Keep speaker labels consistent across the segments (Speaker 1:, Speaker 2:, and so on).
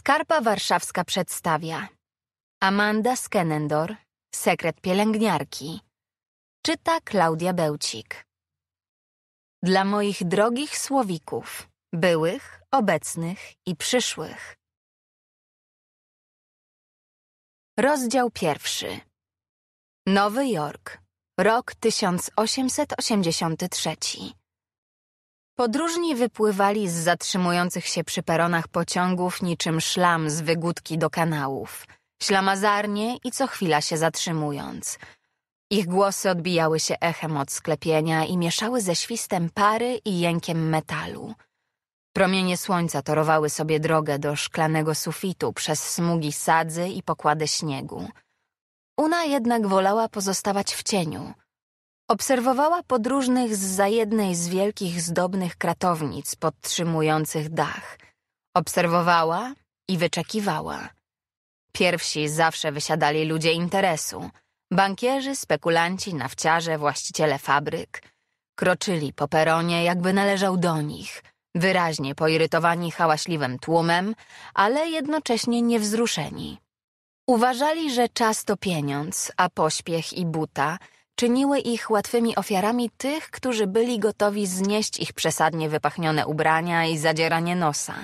Speaker 1: Skarpa Warszawska przedstawia Amanda Skenendor, sekret pielęgniarki. Czyta Klaudia Bełcik. Dla moich drogich słowików, byłych, obecnych i przyszłych. Rozdział pierwszy. Nowy Jork, rok 1883. Podróżni wypływali z zatrzymujących się przy peronach pociągów niczym szlam z wygódki do kanałów, ślamazarnie i co chwila się zatrzymując. Ich głosy odbijały się echem od sklepienia i mieszały ze świstem pary i jękiem metalu. Promienie słońca torowały sobie drogę do szklanego sufitu przez smugi sadzy i pokłady śniegu. Una jednak wolała pozostawać w cieniu – Obserwowała podróżnych z za jednej z wielkich zdobnych kratownic podtrzymujących dach. Obserwowała i wyczekiwała. Pierwsi zawsze wysiadali ludzie interesu. Bankierzy, spekulanci, nawciarze, właściciele fabryk. Kroczyli po peronie, jakby należał do nich. Wyraźnie poirytowani hałaśliwym tłumem, ale jednocześnie niewzruszeni. Uważali, że czas to pieniądz, a pośpiech i buta – czyniły ich łatwymi ofiarami tych, którzy byli gotowi znieść ich przesadnie wypachnione ubrania i zadzieranie nosa.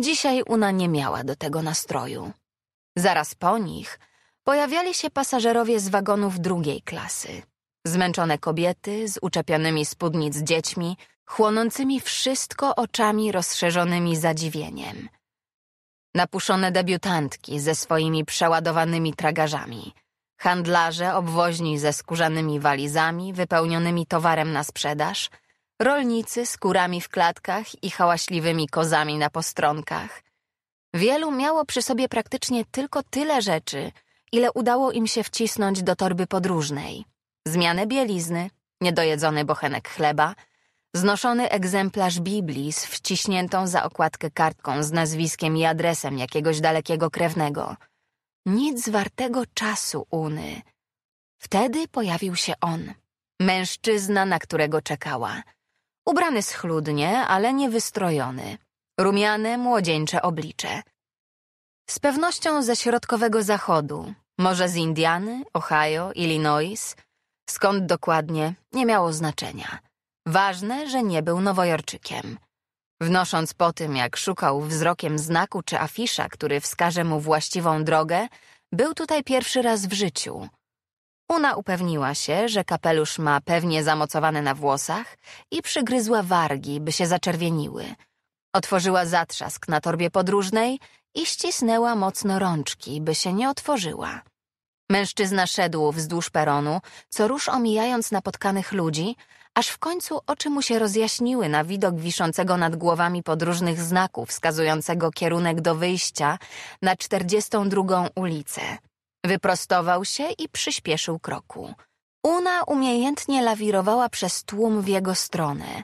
Speaker 1: Dzisiaj Una nie miała do tego nastroju. Zaraz po nich pojawiali się pasażerowie z wagonów drugiej klasy. Zmęczone kobiety z uczepionymi spódnic dziećmi, chłonącymi wszystko oczami rozszerzonymi zadziwieniem. Napuszone debiutantki ze swoimi przeładowanymi tragarzami – handlarze obwoźni ze skórzanymi walizami wypełnionymi towarem na sprzedaż, rolnicy z kurami w klatkach i hałaśliwymi kozami na postronkach. Wielu miało przy sobie praktycznie tylko tyle rzeczy, ile udało im się wcisnąć do torby podróżnej. Zmianę bielizny, niedojedzony bochenek chleba, znoszony egzemplarz Biblii z wciśniętą za okładkę kartką z nazwiskiem i adresem jakiegoś dalekiego krewnego – nic wartego czasu Uny. Wtedy pojawił się on, mężczyzna, na którego czekała. Ubrany schludnie, ale niewystrojony. Rumiane, młodzieńcze oblicze. Z pewnością ze środkowego zachodu, może z Indiany, Ohio, Illinois. Skąd dokładnie, nie miało znaczenia. Ważne, że nie był nowojorczykiem – Wnosząc po tym, jak szukał wzrokiem znaku czy afisza, który wskaże mu właściwą drogę, był tutaj pierwszy raz w życiu. Una upewniła się, że kapelusz ma pewnie zamocowany na włosach i przygryzła wargi, by się zaczerwieniły. Otworzyła zatrzask na torbie podróżnej i ścisnęła mocno rączki, by się nie otworzyła. Mężczyzna szedł wzdłuż peronu, co róż omijając napotkanych ludzi, aż w końcu oczy mu się rozjaśniły na widok wiszącego nad głowami podróżnych znaków wskazującego kierunek do wyjścia na 42. ulicę. Wyprostował się i przyspieszył kroku. Una umiejętnie lawirowała przez tłum w jego stronę.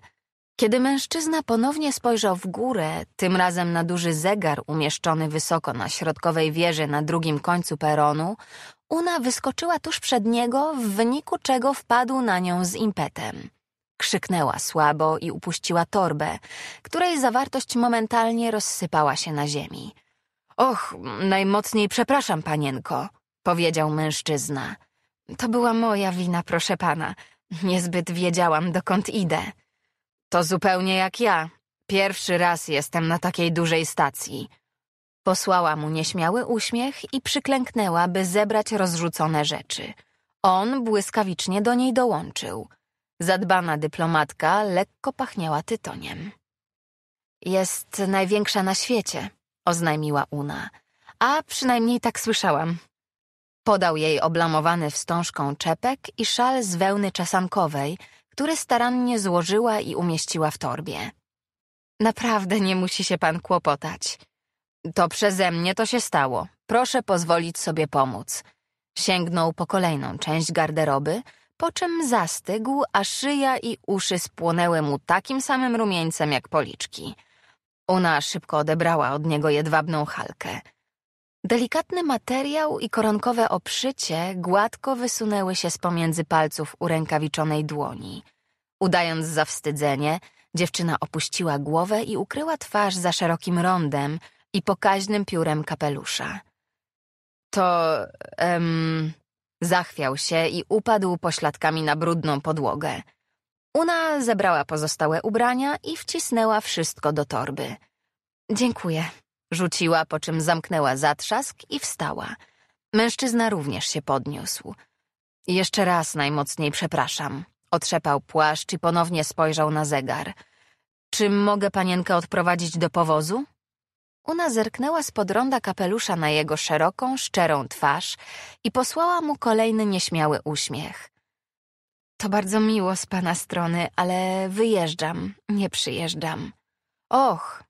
Speaker 1: Kiedy mężczyzna ponownie spojrzał w górę, tym razem na duży zegar umieszczony wysoko na środkowej wieży na drugim końcu peronu, Una wyskoczyła tuż przed niego, w wyniku czego wpadł na nią z impetem. Krzyknęła słabo i upuściła torbę, której zawartość momentalnie rozsypała się na ziemi. Och, najmocniej przepraszam, panienko, powiedział mężczyzna. To była moja wina, proszę pana. Niezbyt wiedziałam, dokąd idę. To zupełnie jak ja. Pierwszy raz jestem na takiej dużej stacji. Posłała mu nieśmiały uśmiech i przyklęknęła, by zebrać rozrzucone rzeczy. On błyskawicznie do niej dołączył – Zadbana dyplomatka lekko pachniała tytoniem. Jest największa na świecie, oznajmiła Una, a przynajmniej tak słyszałam. Podał jej oblamowany wstążką czepek i szal z wełny czasankowej, który starannie złożyła i umieściła w torbie. Naprawdę nie musi się pan kłopotać. To przeze mnie to się stało. Proszę pozwolić sobie pomóc. Sięgnął po kolejną część garderoby, po czym zastygł, a szyja i uszy spłonęły mu takim samym rumieńcem jak policzki. Ona szybko odebrała od niego jedwabną halkę. Delikatny materiał i koronkowe obszycie gładko wysunęły się z pomiędzy palców urękawiczonej dłoni. Udając zawstydzenie, dziewczyna opuściła głowę i ukryła twarz za szerokim rondem i pokaźnym piórem kapelusza. To... Em, Zachwiał się i upadł pośladkami na brudną podłogę. Una zebrała pozostałe ubrania i wcisnęła wszystko do torby. Dziękuję, rzuciła, po czym zamknęła zatrzask i wstała. Mężczyzna również się podniósł. Jeszcze raz najmocniej przepraszam. Otrzepał płaszcz i ponownie spojrzał na zegar. Czy mogę panienkę odprowadzić do powozu? Una zerknęła spod ronda kapelusza na jego szeroką, szczerą twarz i posłała mu kolejny nieśmiały uśmiech. To bardzo miło z pana strony, ale wyjeżdżam, nie przyjeżdżam. Och,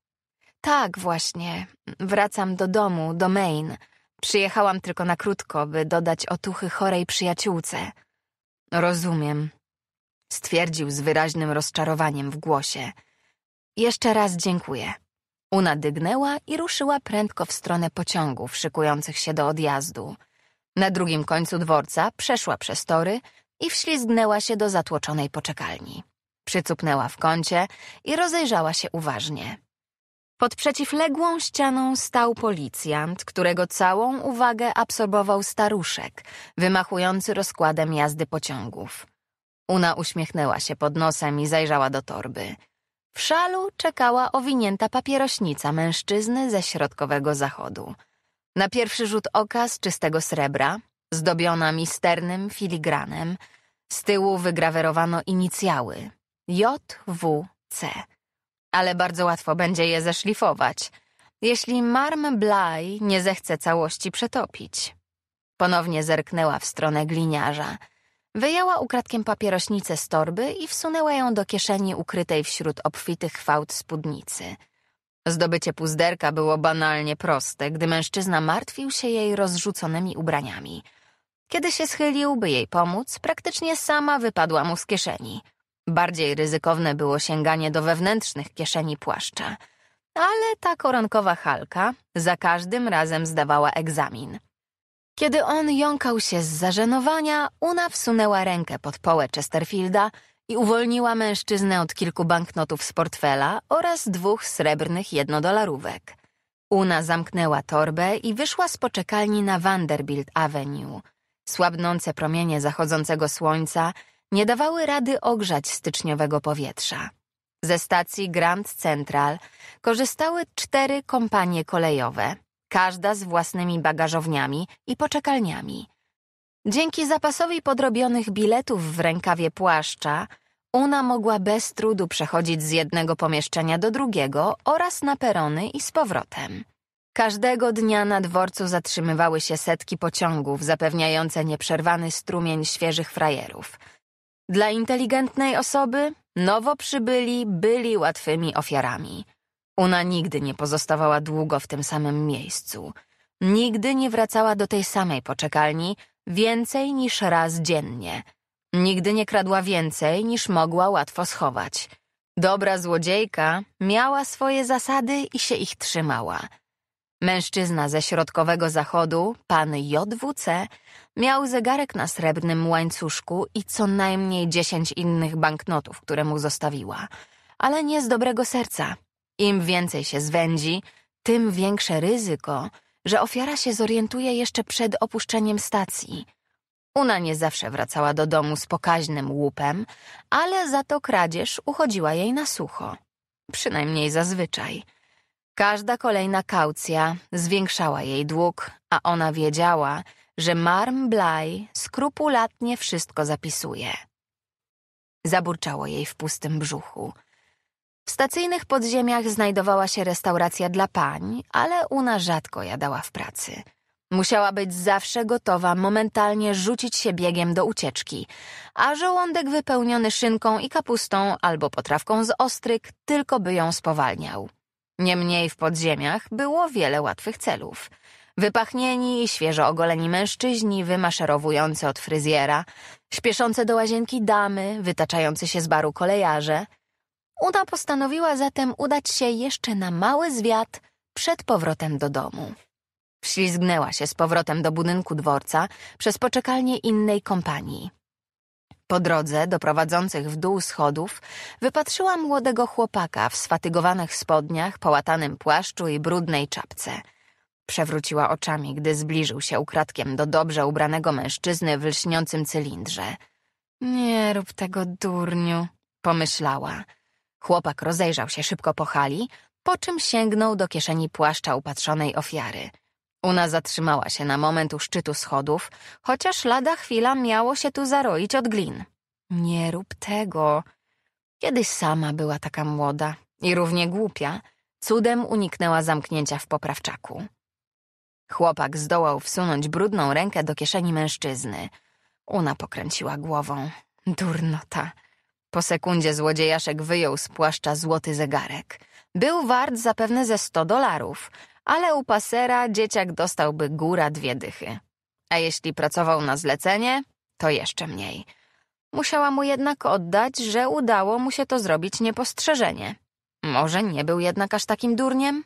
Speaker 1: tak właśnie, wracam do domu, do Maine. Przyjechałam tylko na krótko, by dodać otuchy chorej przyjaciółce. Rozumiem, stwierdził z wyraźnym rozczarowaniem w głosie. Jeszcze raz dziękuję. Una dygnęła i ruszyła prędko w stronę pociągów szykujących się do odjazdu. Na drugim końcu dworca przeszła przez tory i wślizgnęła się do zatłoczonej poczekalni. Przycupnęła w kącie i rozejrzała się uważnie. Pod przeciwległą ścianą stał policjant, którego całą uwagę absorbował staruszek, wymachujący rozkładem jazdy pociągów. Una uśmiechnęła się pod nosem i zajrzała do torby. W szalu czekała owinięta papierośnica mężczyzny ze środkowego zachodu. Na pierwszy rzut oka z czystego srebra, zdobiona misternym filigranem, z tyłu wygrawerowano inicjały JWC. Ale bardzo łatwo będzie je zeszlifować, jeśli Marm Bly nie zechce całości przetopić. Ponownie zerknęła w stronę gliniarza – Wyjęła ukradkiem papierośnicę z torby i wsunęła ją do kieszeni ukrytej wśród obfitych fałd spódnicy. Zdobycie puzderka było banalnie proste, gdy mężczyzna martwił się jej rozrzuconymi ubraniami. Kiedy się schylił, by jej pomóc, praktycznie sama wypadła mu z kieszeni. Bardziej ryzykowne było sięganie do wewnętrznych kieszeni płaszcza. Ale ta koronkowa halka za każdym razem zdawała egzamin. Kiedy on jąkał się z zażenowania, Una wsunęła rękę pod połę Chesterfielda i uwolniła mężczyznę od kilku banknotów z portfela oraz dwóch srebrnych jednodolarówek. Una zamknęła torbę i wyszła z poczekalni na Vanderbilt Avenue. Słabnące promienie zachodzącego słońca nie dawały rady ogrzać styczniowego powietrza. Ze stacji Grand Central korzystały cztery kompanie kolejowe – każda z własnymi bagażowniami i poczekalniami. Dzięki zapasowi podrobionych biletów w rękawie płaszcza, Una mogła bez trudu przechodzić z jednego pomieszczenia do drugiego oraz na perony i z powrotem. Każdego dnia na dworcu zatrzymywały się setki pociągów zapewniające nieprzerwany strumień świeżych frajerów. Dla inteligentnej osoby nowo przybyli byli łatwymi ofiarami – Una nigdy nie pozostawała długo w tym samym miejscu. Nigdy nie wracała do tej samej poczekalni więcej niż raz dziennie. Nigdy nie kradła więcej niż mogła łatwo schować. Dobra złodziejka miała swoje zasady i się ich trzymała. Mężczyzna ze środkowego zachodu, pan JWC, miał zegarek na srebrnym łańcuszku i co najmniej dziesięć innych banknotów, które mu zostawiła, ale nie z dobrego serca. Im więcej się zwędzi, tym większe ryzyko, że ofiara się zorientuje jeszcze przed opuszczeniem stacji. Una nie zawsze wracała do domu z pokaźnym łupem, ale za to kradzież uchodziła jej na sucho. Przynajmniej zazwyczaj. Każda kolejna kaucja zwiększała jej dług, a ona wiedziała, że Marm Blaj skrupulatnie wszystko zapisuje. Zaburczało jej w pustym brzuchu – w stacyjnych podziemiach znajdowała się restauracja dla pań, ale Una rzadko jadała w pracy. Musiała być zawsze gotowa momentalnie rzucić się biegiem do ucieczki, a żołądek wypełniony szynką i kapustą albo potrawką z ostryk tylko by ją spowalniał. Niemniej w podziemiach było wiele łatwych celów. Wypachnieni i świeżo ogoleni mężczyźni wymaszerowujący od fryzjera, śpieszące do łazienki damy, wytaczający się z baru kolejarze – Uda postanowiła zatem udać się jeszcze na mały zwiat przed powrotem do domu. Wślizgnęła się z powrotem do budynku dworca przez poczekalnię innej kompanii. Po drodze do prowadzących w dół schodów wypatrzyła młodego chłopaka w sfatygowanych spodniach, połatanym płaszczu i brudnej czapce. Przewróciła oczami, gdy zbliżył się ukradkiem do dobrze ubranego mężczyzny w lśniącym cylindrze. Nie rób tego, durniu, pomyślała. Chłopak rozejrzał się szybko po hali, po czym sięgnął do kieszeni płaszcza upatrzonej ofiary. Una zatrzymała się na moment u szczytu schodów, chociaż lada chwila miało się tu zaroić od glin. Nie rób tego. Kiedyś sama była taka młoda i równie głupia, cudem uniknęła zamknięcia w poprawczaku. Chłopak zdołał wsunąć brudną rękę do kieszeni mężczyzny. Una pokręciła głową. Durnota. Po sekundzie złodziejaszek wyjął z płaszcza złoty zegarek. Był wart zapewne ze 100 dolarów, ale u pasera dzieciak dostałby góra dwie dychy. A jeśli pracował na zlecenie, to jeszcze mniej. Musiała mu jednak oddać, że udało mu się to zrobić niepostrzeżenie. Może nie był jednak aż takim durniem?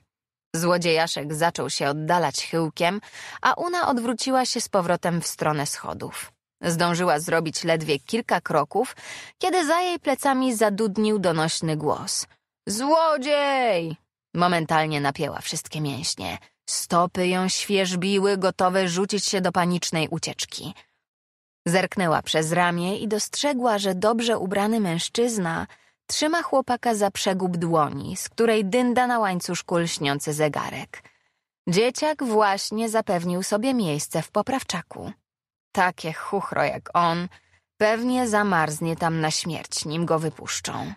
Speaker 1: Złodziejaszek zaczął się oddalać chyłkiem, a Una odwróciła się z powrotem w stronę schodów. Zdążyła zrobić ledwie kilka kroków, kiedy za jej plecami zadudnił donośny głos. Złodziej! Momentalnie napięła wszystkie mięśnie. Stopy ją świeżbiły, gotowe rzucić się do panicznej ucieczki. Zerknęła przez ramię i dostrzegła, że dobrze ubrany mężczyzna trzyma chłopaka za przegub dłoni, z której dynda na łańcuszku lśniący zegarek. Dzieciak właśnie zapewnił sobie miejsce w poprawczaku takie chuchro jak on pewnie zamarznie tam na śmierć, nim go wypuszczą.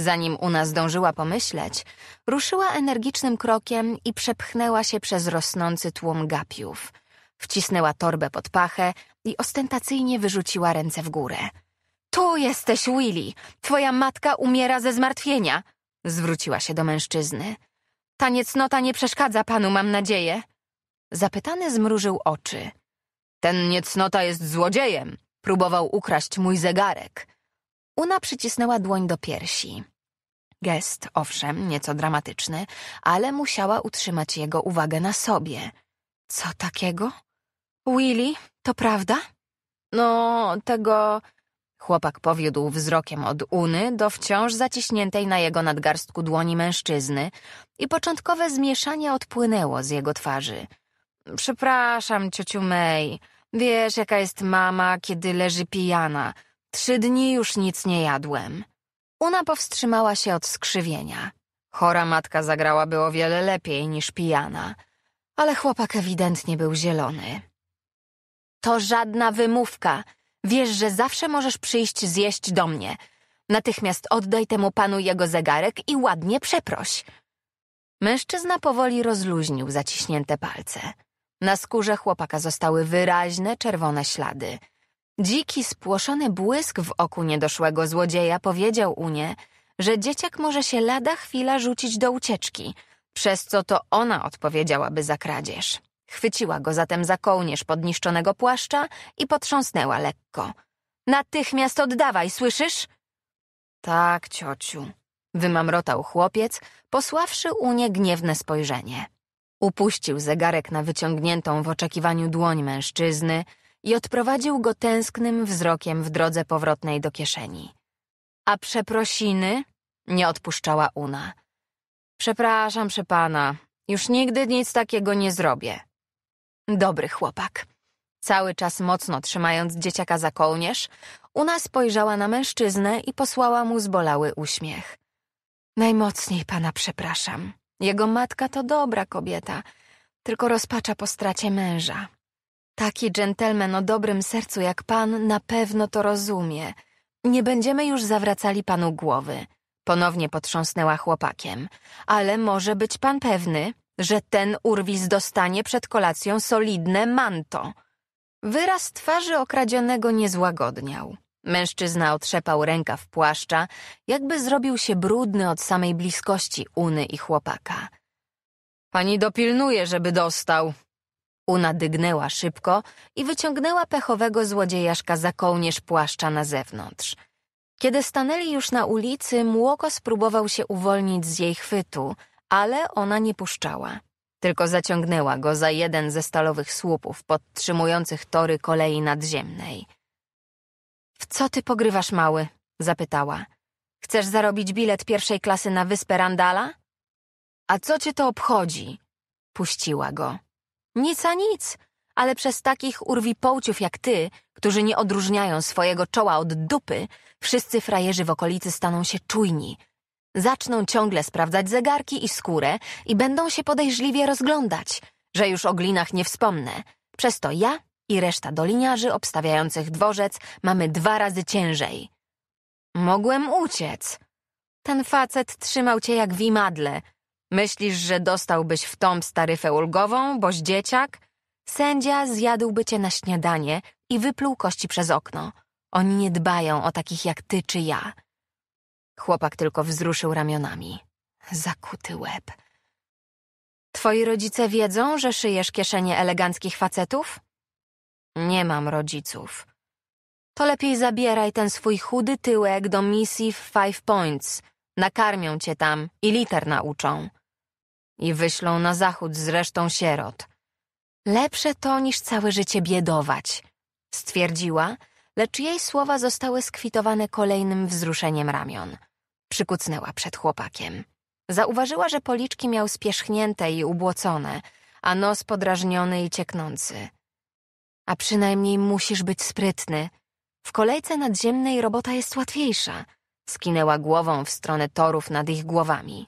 Speaker 1: Zanim Una zdążyła pomyśleć, ruszyła energicznym krokiem i przepchnęła się przez rosnący tłum gapiów. Wcisnęła torbę pod pachę i ostentacyjnie wyrzuciła ręce w górę. Tu jesteś, Willy! Twoja matka umiera ze zmartwienia! Zwróciła się do mężczyzny. Ta niecnota nie przeszkadza panu, mam nadzieję. Zapytany zmrużył oczy. Ten niecnota jest złodziejem. Próbował ukraść mój zegarek. Una przycisnęła dłoń do piersi. Gest, owszem, nieco dramatyczny, ale musiała utrzymać jego uwagę na sobie. Co takiego? Willy, to prawda? No, tego... Chłopak powiódł wzrokiem od Uny do wciąż zaciśniętej na jego nadgarstku dłoni mężczyzny i początkowe zmieszanie odpłynęło z jego twarzy. Przepraszam, ciociu May, Wiesz, jaka jest mama, kiedy leży pijana. Trzy dni już nic nie jadłem. Una powstrzymała się od skrzywienia. Chora matka zagrałaby o wiele lepiej niż pijana, ale chłopak ewidentnie był zielony. To żadna wymówka. Wiesz, że zawsze możesz przyjść zjeść do mnie. Natychmiast oddaj temu panu jego zegarek i ładnie przeproś. Mężczyzna powoli rozluźnił zaciśnięte palce. Na skórze chłopaka zostały wyraźne czerwone ślady. Dziki, spłoszony błysk w oku niedoszłego złodzieja powiedział Unie, że dzieciak może się lada chwila rzucić do ucieczki, przez co to ona odpowiedziałaby za kradzież. Chwyciła go zatem za kołnierz podniszczonego płaszcza i potrząsnęła lekko. Natychmiast oddawaj, słyszysz? Tak, ciociu, wymamrotał chłopiec, posławszy u nie gniewne spojrzenie. Upuścił zegarek na wyciągniętą w oczekiwaniu dłoń mężczyzny i odprowadził go tęsknym wzrokiem w drodze powrotnej do kieszeni. A przeprosiny? Nie odpuszczała Una. Przepraszam, przy pana. Już nigdy nic takiego nie zrobię. Dobry chłopak. Cały czas mocno trzymając dzieciaka za kołnierz, Una spojrzała na mężczyznę i posłała mu zbolały uśmiech. Najmocniej pana przepraszam. Jego matka to dobra kobieta, tylko rozpacza po stracie męża. Taki dżentelmen o dobrym sercu jak pan na pewno to rozumie. Nie będziemy już zawracali panu głowy. Ponownie potrząsnęła chłopakiem. Ale może być pan pewny, że ten urwis dostanie przed kolacją solidne manto. Wyraz twarzy okradzionego nie złagodniał. Mężczyzna otrzepał ręka w płaszcza, jakby zrobił się brudny od samej bliskości Uny i chłopaka. Pani dopilnuje, żeby dostał. Una dygnęła szybko i wyciągnęła pechowego złodziejaszka za kołnierz płaszcza na zewnątrz. Kiedy stanęli już na ulicy, młoko spróbował się uwolnić z jej chwytu, ale ona nie puszczała. Tylko zaciągnęła go za jeden ze stalowych słupów podtrzymujących tory kolei nadziemnej. Co ty pogrywasz, mały? zapytała. Chcesz zarobić bilet pierwszej klasy na wyspę Randala? A co cię to obchodzi? Puściła go. Nic a nic, ale przez takich urwipołciów jak ty, którzy nie odróżniają swojego czoła od dupy, wszyscy frajerzy w okolicy staną się czujni. Zaczną ciągle sprawdzać zegarki i skórę i będą się podejrzliwie rozglądać, że już o glinach nie wspomnę. Przez to ja i reszta doliniarzy obstawiających dworzec mamy dwa razy ciężej. Mogłem uciec. Ten facet trzymał cię jak wimadle. Myślisz, że dostałbyś w tą taryfę ulgową, boś dzieciak? Sędzia zjadłby cię na śniadanie i wypluł kości przez okno. Oni nie dbają o takich jak ty czy ja. Chłopak tylko wzruszył ramionami. Zakuty łeb. Twoi rodzice wiedzą, że szyjesz kieszenie eleganckich facetów? Nie mam rodziców. To lepiej zabieraj ten swój chudy tyłek do misji w Five Points. Nakarmią cię tam i liter nauczą. I wyślą na zachód z resztą sierot. Lepsze to niż całe życie biedować, stwierdziła, lecz jej słowa zostały skwitowane kolejnym wzruszeniem ramion. Przykucnęła przed chłopakiem. Zauważyła, że policzki miał spierzchnięte i ubłocone, a nos podrażniony i cieknący. A przynajmniej musisz być sprytny. W kolejce nadziemnej robota jest łatwiejsza. Skinęła głową w stronę torów nad ich głowami.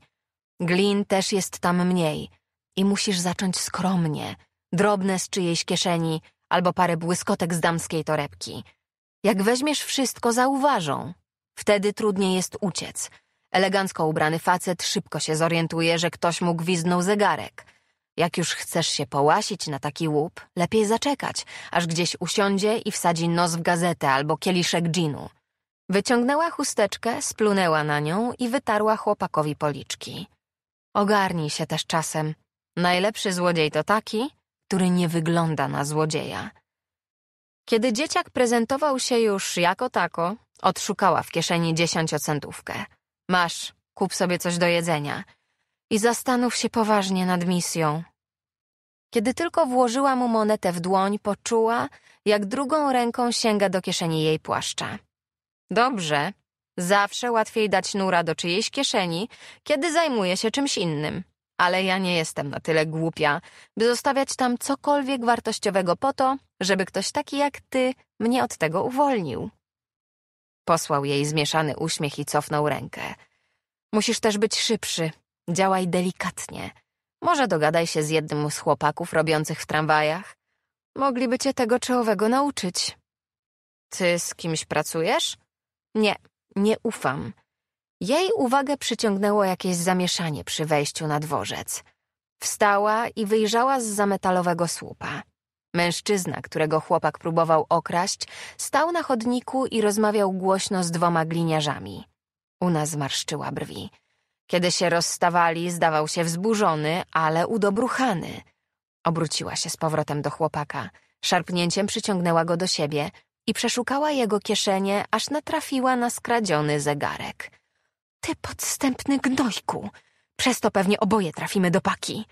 Speaker 1: Glin też jest tam mniej. I musisz zacząć skromnie. Drobne z czyjejś kieszeni albo parę błyskotek z damskiej torebki. Jak weźmiesz wszystko, zauważą. Wtedy trudniej jest uciec. Elegancko ubrany facet szybko się zorientuje, że ktoś mu gwizdnął zegarek. Jak już chcesz się połasić na taki łup, lepiej zaczekać, aż gdzieś usiądzie i wsadzi nos w gazetę albo kieliszek dżinu. Wyciągnęła chusteczkę, splunęła na nią i wytarła chłopakowi policzki. Ogarnij się też czasem. Najlepszy złodziej to taki, który nie wygląda na złodzieja. Kiedy dzieciak prezentował się już jako tako, odszukała w kieszeni dziesięciocentówkę. Masz, kup sobie coś do jedzenia – i zastanów się poważnie nad misją. Kiedy tylko włożyła mu monetę w dłoń, poczuła, jak drugą ręką sięga do kieszeni jej płaszcza. Dobrze, zawsze łatwiej dać nura do czyjejś kieszeni, kiedy zajmuje się czymś innym. Ale ja nie jestem na tyle głupia, by zostawiać tam cokolwiek wartościowego po to, żeby ktoś taki jak ty mnie od tego uwolnił. Posłał jej zmieszany uśmiech i cofnął rękę. Musisz też być szybszy, Działaj delikatnie. Może dogadaj się z jednym z chłopaków robiących w tramwajach. Mogliby cię tego czy owego nauczyć. Ty z kimś pracujesz? Nie, nie ufam. Jej uwagę przyciągnęło jakieś zamieszanie przy wejściu na dworzec. Wstała i wyjrzała z zametalowego słupa. Mężczyzna, którego chłopak próbował okraść, stał na chodniku i rozmawiał głośno z dwoma gliniarzami. Una zmarszczyła brwi. Kiedy się rozstawali, zdawał się wzburzony, ale udobruchany. Obróciła się z powrotem do chłopaka. Szarpnięciem przyciągnęła go do siebie i przeszukała jego kieszenie, aż natrafiła na skradziony zegarek. Ty podstępny gnojku! Przez to pewnie oboje trafimy do paki.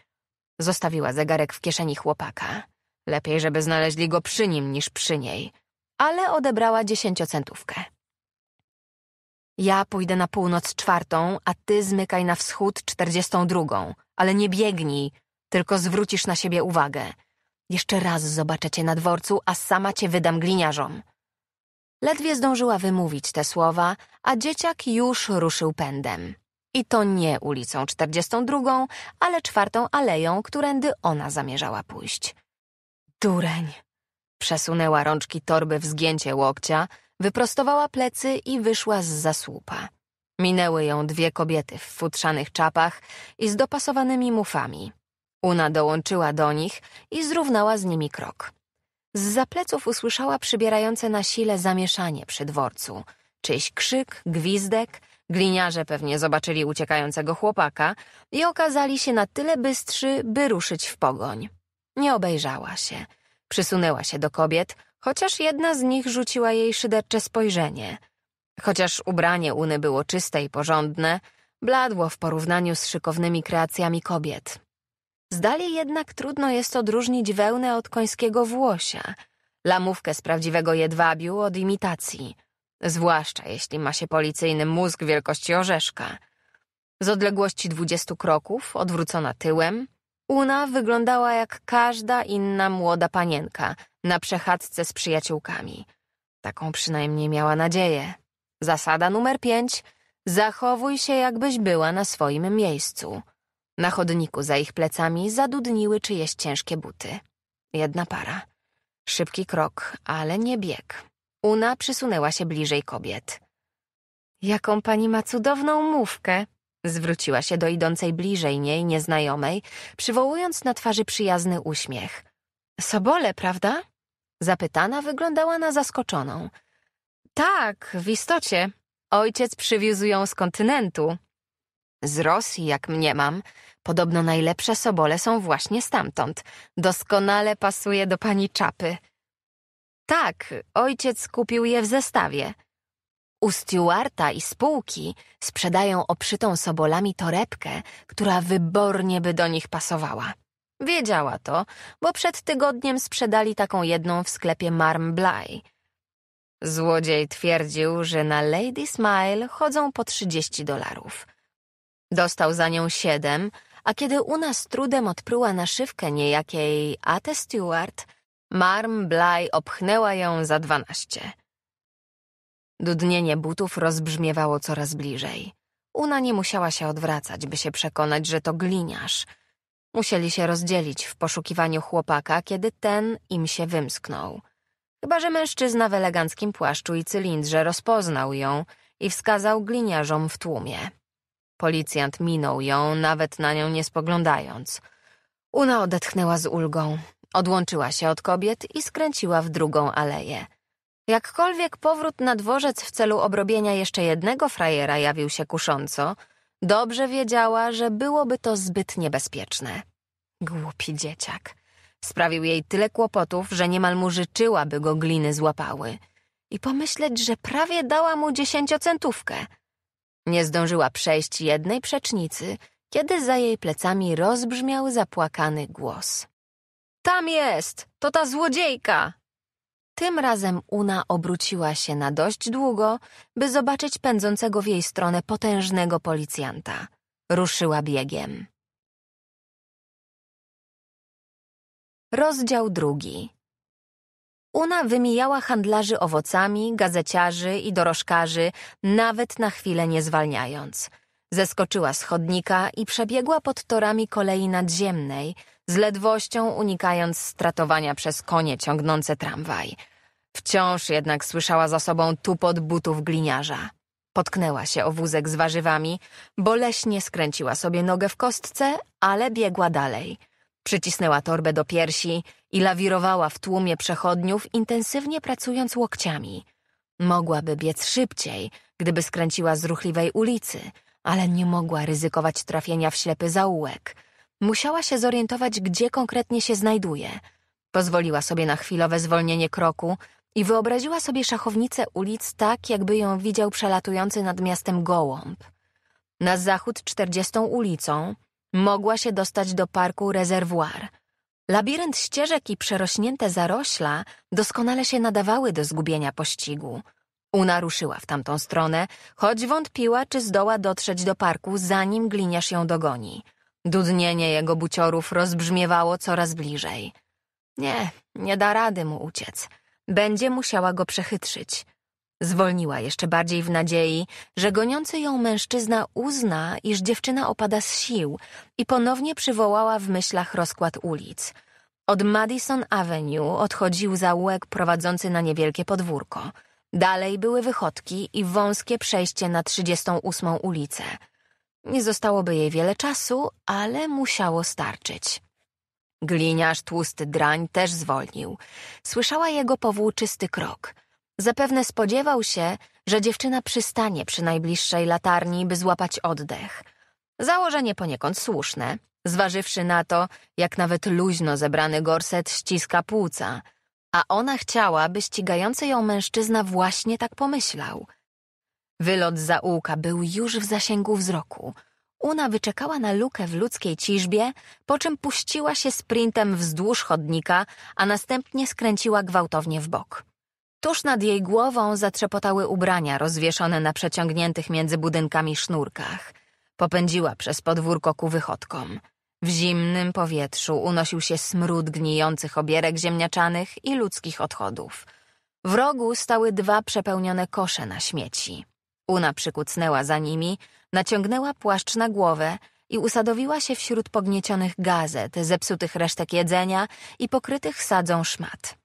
Speaker 1: Zostawiła zegarek w kieszeni chłopaka. Lepiej, żeby znaleźli go przy nim niż przy niej. Ale odebrała dziesięciocentówkę. Ja pójdę na północ czwartą, a ty zmykaj na wschód czterdziestą drugą. Ale nie biegnij, tylko zwrócisz na siebie uwagę. Jeszcze raz zobaczę cię na dworcu, a sama cię wydam gliniarzom. Ledwie zdążyła wymówić te słowa, a dzieciak już ruszył pędem. I to nie ulicą drugą, ale czwartą aleją, którędy ona zamierzała pójść. Dureń! Przesunęła rączki torby w zgięcie łokcia, Wyprostowała plecy i wyszła z zasłupa. Minęły ją dwie kobiety w futrzanych czapach i z dopasowanymi mufami. Una dołączyła do nich i zrównała z nimi krok. Z zapleców usłyszała przybierające na sile zamieszanie przy dworcu. Czyś krzyk, gwizdek, gliniarze pewnie zobaczyli uciekającego chłopaka i okazali się na tyle bystrzy, by ruszyć w pogoń. Nie obejrzała się. Przysunęła się do kobiet, chociaż jedna z nich rzuciła jej szydercze spojrzenie. Chociaż ubranie Uny było czyste i porządne, bladło w porównaniu z szykownymi kreacjami kobiet. Z dali jednak trudno jest odróżnić wełnę od końskiego włosia, lamówkę z prawdziwego jedwabiu od imitacji, zwłaszcza jeśli ma się policyjny mózg wielkości orzeszka. Z odległości dwudziestu kroków, odwrócona tyłem, Una wyglądała jak każda inna młoda panienka – na przechadzce z przyjaciółkami. Taką przynajmniej miała nadzieję. Zasada numer pięć: zachowuj się, jakbyś była na swoim miejscu. Na chodniku za ich plecami zadudniły czyjeś ciężkie buty. Jedna para. Szybki krok, ale nie bieg. Una przysunęła się bliżej kobiet. Jaką pani ma cudowną mówkę! Zwróciła się do idącej bliżej niej nieznajomej, przywołując na twarzy przyjazny uśmiech. Sobole, prawda? Zapytana wyglądała na zaskoczoną. Tak, w istocie. Ojciec przywiózł ją z kontynentu. Z Rosji, jak mniemam. Podobno najlepsze sobole są właśnie stamtąd. Doskonale pasuje do pani czapy. Tak, ojciec kupił je w zestawie. U Stewarta i spółki sprzedają oprzytą sobolami torebkę, która wybornie by do nich pasowała. Wiedziała to, bo przed tygodniem sprzedali taką jedną w sklepie Marm Bly. Złodziej twierdził, że na Lady Smile chodzą po 30 dolarów. Dostał za nią siedem, a kiedy Una z trudem odpruła naszywkę niejakiej Ate Stewart, Marm Bly opchnęła ją za dwanaście. Dudnienie butów rozbrzmiewało coraz bliżej. Una nie musiała się odwracać, by się przekonać, że to gliniarz – Musieli się rozdzielić w poszukiwaniu chłopaka, kiedy ten im się wymsknął. Chyba, że mężczyzna w eleganckim płaszczu i cylindrze rozpoznał ją i wskazał gliniarzom w tłumie. Policjant minął ją, nawet na nią nie spoglądając. Una odetchnęła z ulgą, odłączyła się od kobiet i skręciła w drugą aleję. Jakkolwiek powrót na dworzec w celu obrobienia jeszcze jednego frajera jawił się kusząco – Dobrze wiedziała, że byłoby to zbyt niebezpieczne. Głupi dzieciak. Sprawił jej tyle kłopotów, że niemal mu życzyła, by go gliny złapały. I pomyśleć, że prawie dała mu dziesięciocentówkę. Nie zdążyła przejść jednej przecznicy, kiedy za jej plecami rozbrzmiał zapłakany głos. Tam jest! To ta złodziejka! Tym razem Una obróciła się na dość długo, by zobaczyć pędzącego w jej stronę potężnego policjanta. Ruszyła biegiem. Rozdział drugi. Una wymijała handlarzy owocami, gazeciarzy i dorożkarzy, nawet na chwilę nie zwalniając. Zeskoczyła z chodnika i przebiegła pod torami kolei nadziemnej, z ledwością unikając stratowania przez konie ciągnące tramwaj. Wciąż jednak słyszała za sobą tupot butów gliniarza. Potknęła się o wózek z warzywami, boleśnie skręciła sobie nogę w kostce, ale biegła dalej. Przycisnęła torbę do piersi i lawirowała w tłumie przechodniów, intensywnie pracując łokciami. Mogłaby biec szybciej, gdyby skręciła z ruchliwej ulicy, ale nie mogła ryzykować trafienia w ślepy zaułek – Musiała się zorientować, gdzie konkretnie się znajduje. Pozwoliła sobie na chwilowe zwolnienie kroku i wyobraziła sobie szachownicę ulic tak, jakby ją widział przelatujący nad miastem gołąb. Na zachód czterdziestą ulicą mogła się dostać do parku rezerwuar. Labirynt ścieżek i przerośnięte zarośla doskonale się nadawały do zgubienia pościgu. Una ruszyła w tamtą stronę, choć wątpiła, czy zdoła dotrzeć do parku, zanim gliniarz ją dogoni. Dudnienie jego buciorów rozbrzmiewało coraz bliżej. Nie, nie da rady mu uciec. Będzie musiała go przechytrzyć. Zwolniła jeszcze bardziej w nadziei, że goniący ją mężczyzna uzna, iż dziewczyna opada z sił i ponownie przywołała w myślach rozkład ulic. Od Madison Avenue odchodził zaułek prowadzący na niewielkie podwórko. Dalej były wychodki i wąskie przejście na 38 ulicę. Nie zostałoby jej wiele czasu, ale musiało starczyć. Gliniarz tłusty drań też zwolnił. Słyszała jego powłóczysty krok. Zapewne spodziewał się, że dziewczyna przystanie przy najbliższej latarni, by złapać oddech. Założenie poniekąd słuszne, zważywszy na to, jak nawet luźno zebrany gorset ściska płuca, a ona chciała, by ścigający ją mężczyzna właśnie tak pomyślał – Wylot z zaułka był już w zasięgu wzroku. Una wyczekała na lukę w ludzkiej ciżbie, po czym puściła się sprintem wzdłuż chodnika, a następnie skręciła gwałtownie w bok. Tuż nad jej głową zatrzepotały ubrania rozwieszone na przeciągniętych między budynkami sznurkach. Popędziła przez podwórko ku wychodkom. W zimnym powietrzu unosił się smród gnijących obierek ziemniaczanych i ludzkich odchodów. W rogu stały dwa przepełnione kosze na śmieci. Una przykucnęła za nimi, naciągnęła płaszcz na głowę i usadowiła się wśród pogniecionych gazet, zepsutych resztek jedzenia i pokrytych sadzą szmat.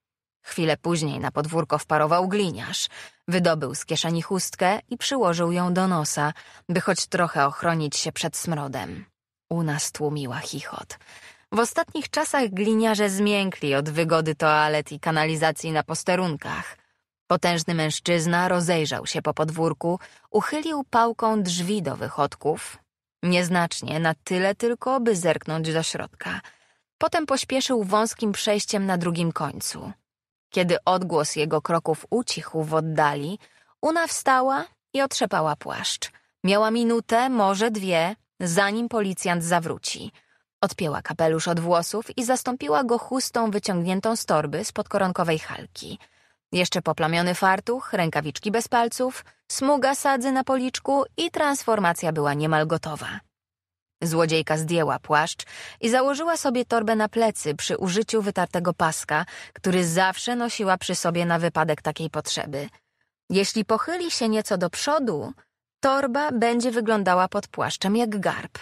Speaker 1: Chwilę później na podwórko wparował gliniarz. Wydobył z kieszeni chustkę i przyłożył ją do nosa, by choć trochę ochronić się przed smrodem. Una stłumiła chichot. W ostatnich czasach gliniarze zmiękli od wygody toalet i kanalizacji na posterunkach. Potężny mężczyzna rozejrzał się po podwórku, uchylił pałką drzwi do wychodków, nieznacznie, na tyle tylko, by zerknąć do środka. Potem pośpieszył wąskim przejściem na drugim końcu. Kiedy odgłos jego kroków ucichł w oddali, Una wstała i otrzepała płaszcz. Miała minutę, może dwie, zanim policjant zawróci. Odpięła kapelusz od włosów i zastąpiła go chustą wyciągniętą z torby z koronkowej halki – jeszcze poplamiony fartuch, rękawiczki bez palców, smuga sadzy na policzku i transformacja była niemal gotowa. Złodziejka zdjęła płaszcz i założyła sobie torbę na plecy przy użyciu wytartego paska, który zawsze nosiła przy sobie na wypadek takiej potrzeby. Jeśli pochyli się nieco do przodu, torba będzie wyglądała pod płaszczem jak garb.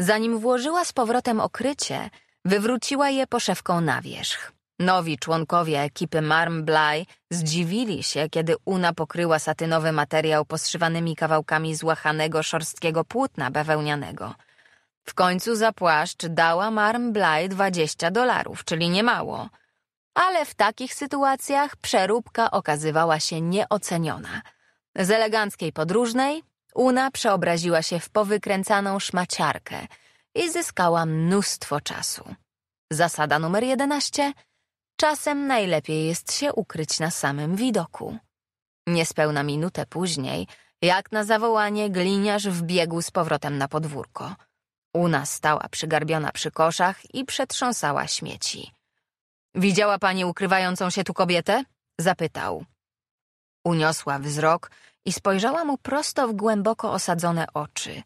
Speaker 1: Zanim włożyła z powrotem okrycie, wywróciła je poszewką na wierzch. Nowi członkowie ekipy Marm Bly zdziwili się, kiedy Una pokryła satynowy materiał poszywanymi kawałkami złachanego szorstkiego płótna bawełnianego. W końcu za płaszcz dała Marm Bly 20 dolarów, czyli niemało. Ale w takich sytuacjach przeróbka okazywała się nieoceniona. Z eleganckiej podróżnej Una przeobraziła się w powykręcaną szmaciarkę i zyskała mnóstwo czasu. Zasada numer 11– Czasem najlepiej jest się ukryć na samym widoku. Niespełna minutę później, jak na zawołanie, gliniarz wbiegł z powrotem na podwórko. Una stała przygarbiona przy koszach i przetrząsała śmieci. Widziała pani ukrywającą się tu kobietę? zapytał. Uniosła wzrok i spojrzała mu prosto w głęboko osadzone oczy.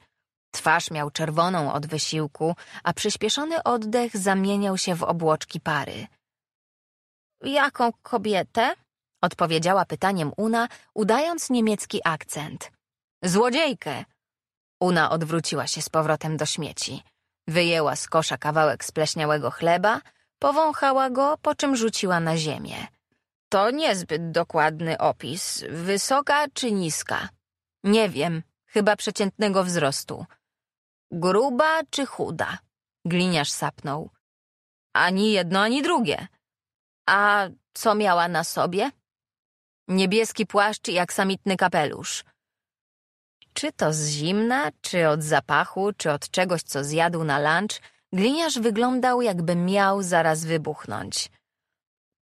Speaker 1: Twarz miał czerwoną od wysiłku, a przyspieszony oddech zamieniał się w obłoczki pary. Jaką kobietę? odpowiedziała pytaniem Una, udając niemiecki akcent. Złodziejkę! Una odwróciła się z powrotem do śmieci. Wyjęła z kosza kawałek spleśniałego chleba, powąchała go, po czym rzuciła na ziemię. To niezbyt dokładny opis. Wysoka czy niska? Nie wiem, chyba przeciętnego wzrostu. Gruba czy chuda? Gliniarz sapnął. Ani jedno, ani drugie. A co miała na sobie? Niebieski płaszcz i aksamitny kapelusz. Czy to z zimna, czy od zapachu, czy od czegoś, co zjadł na lunch, gliniarz wyglądał, jakby miał zaraz wybuchnąć.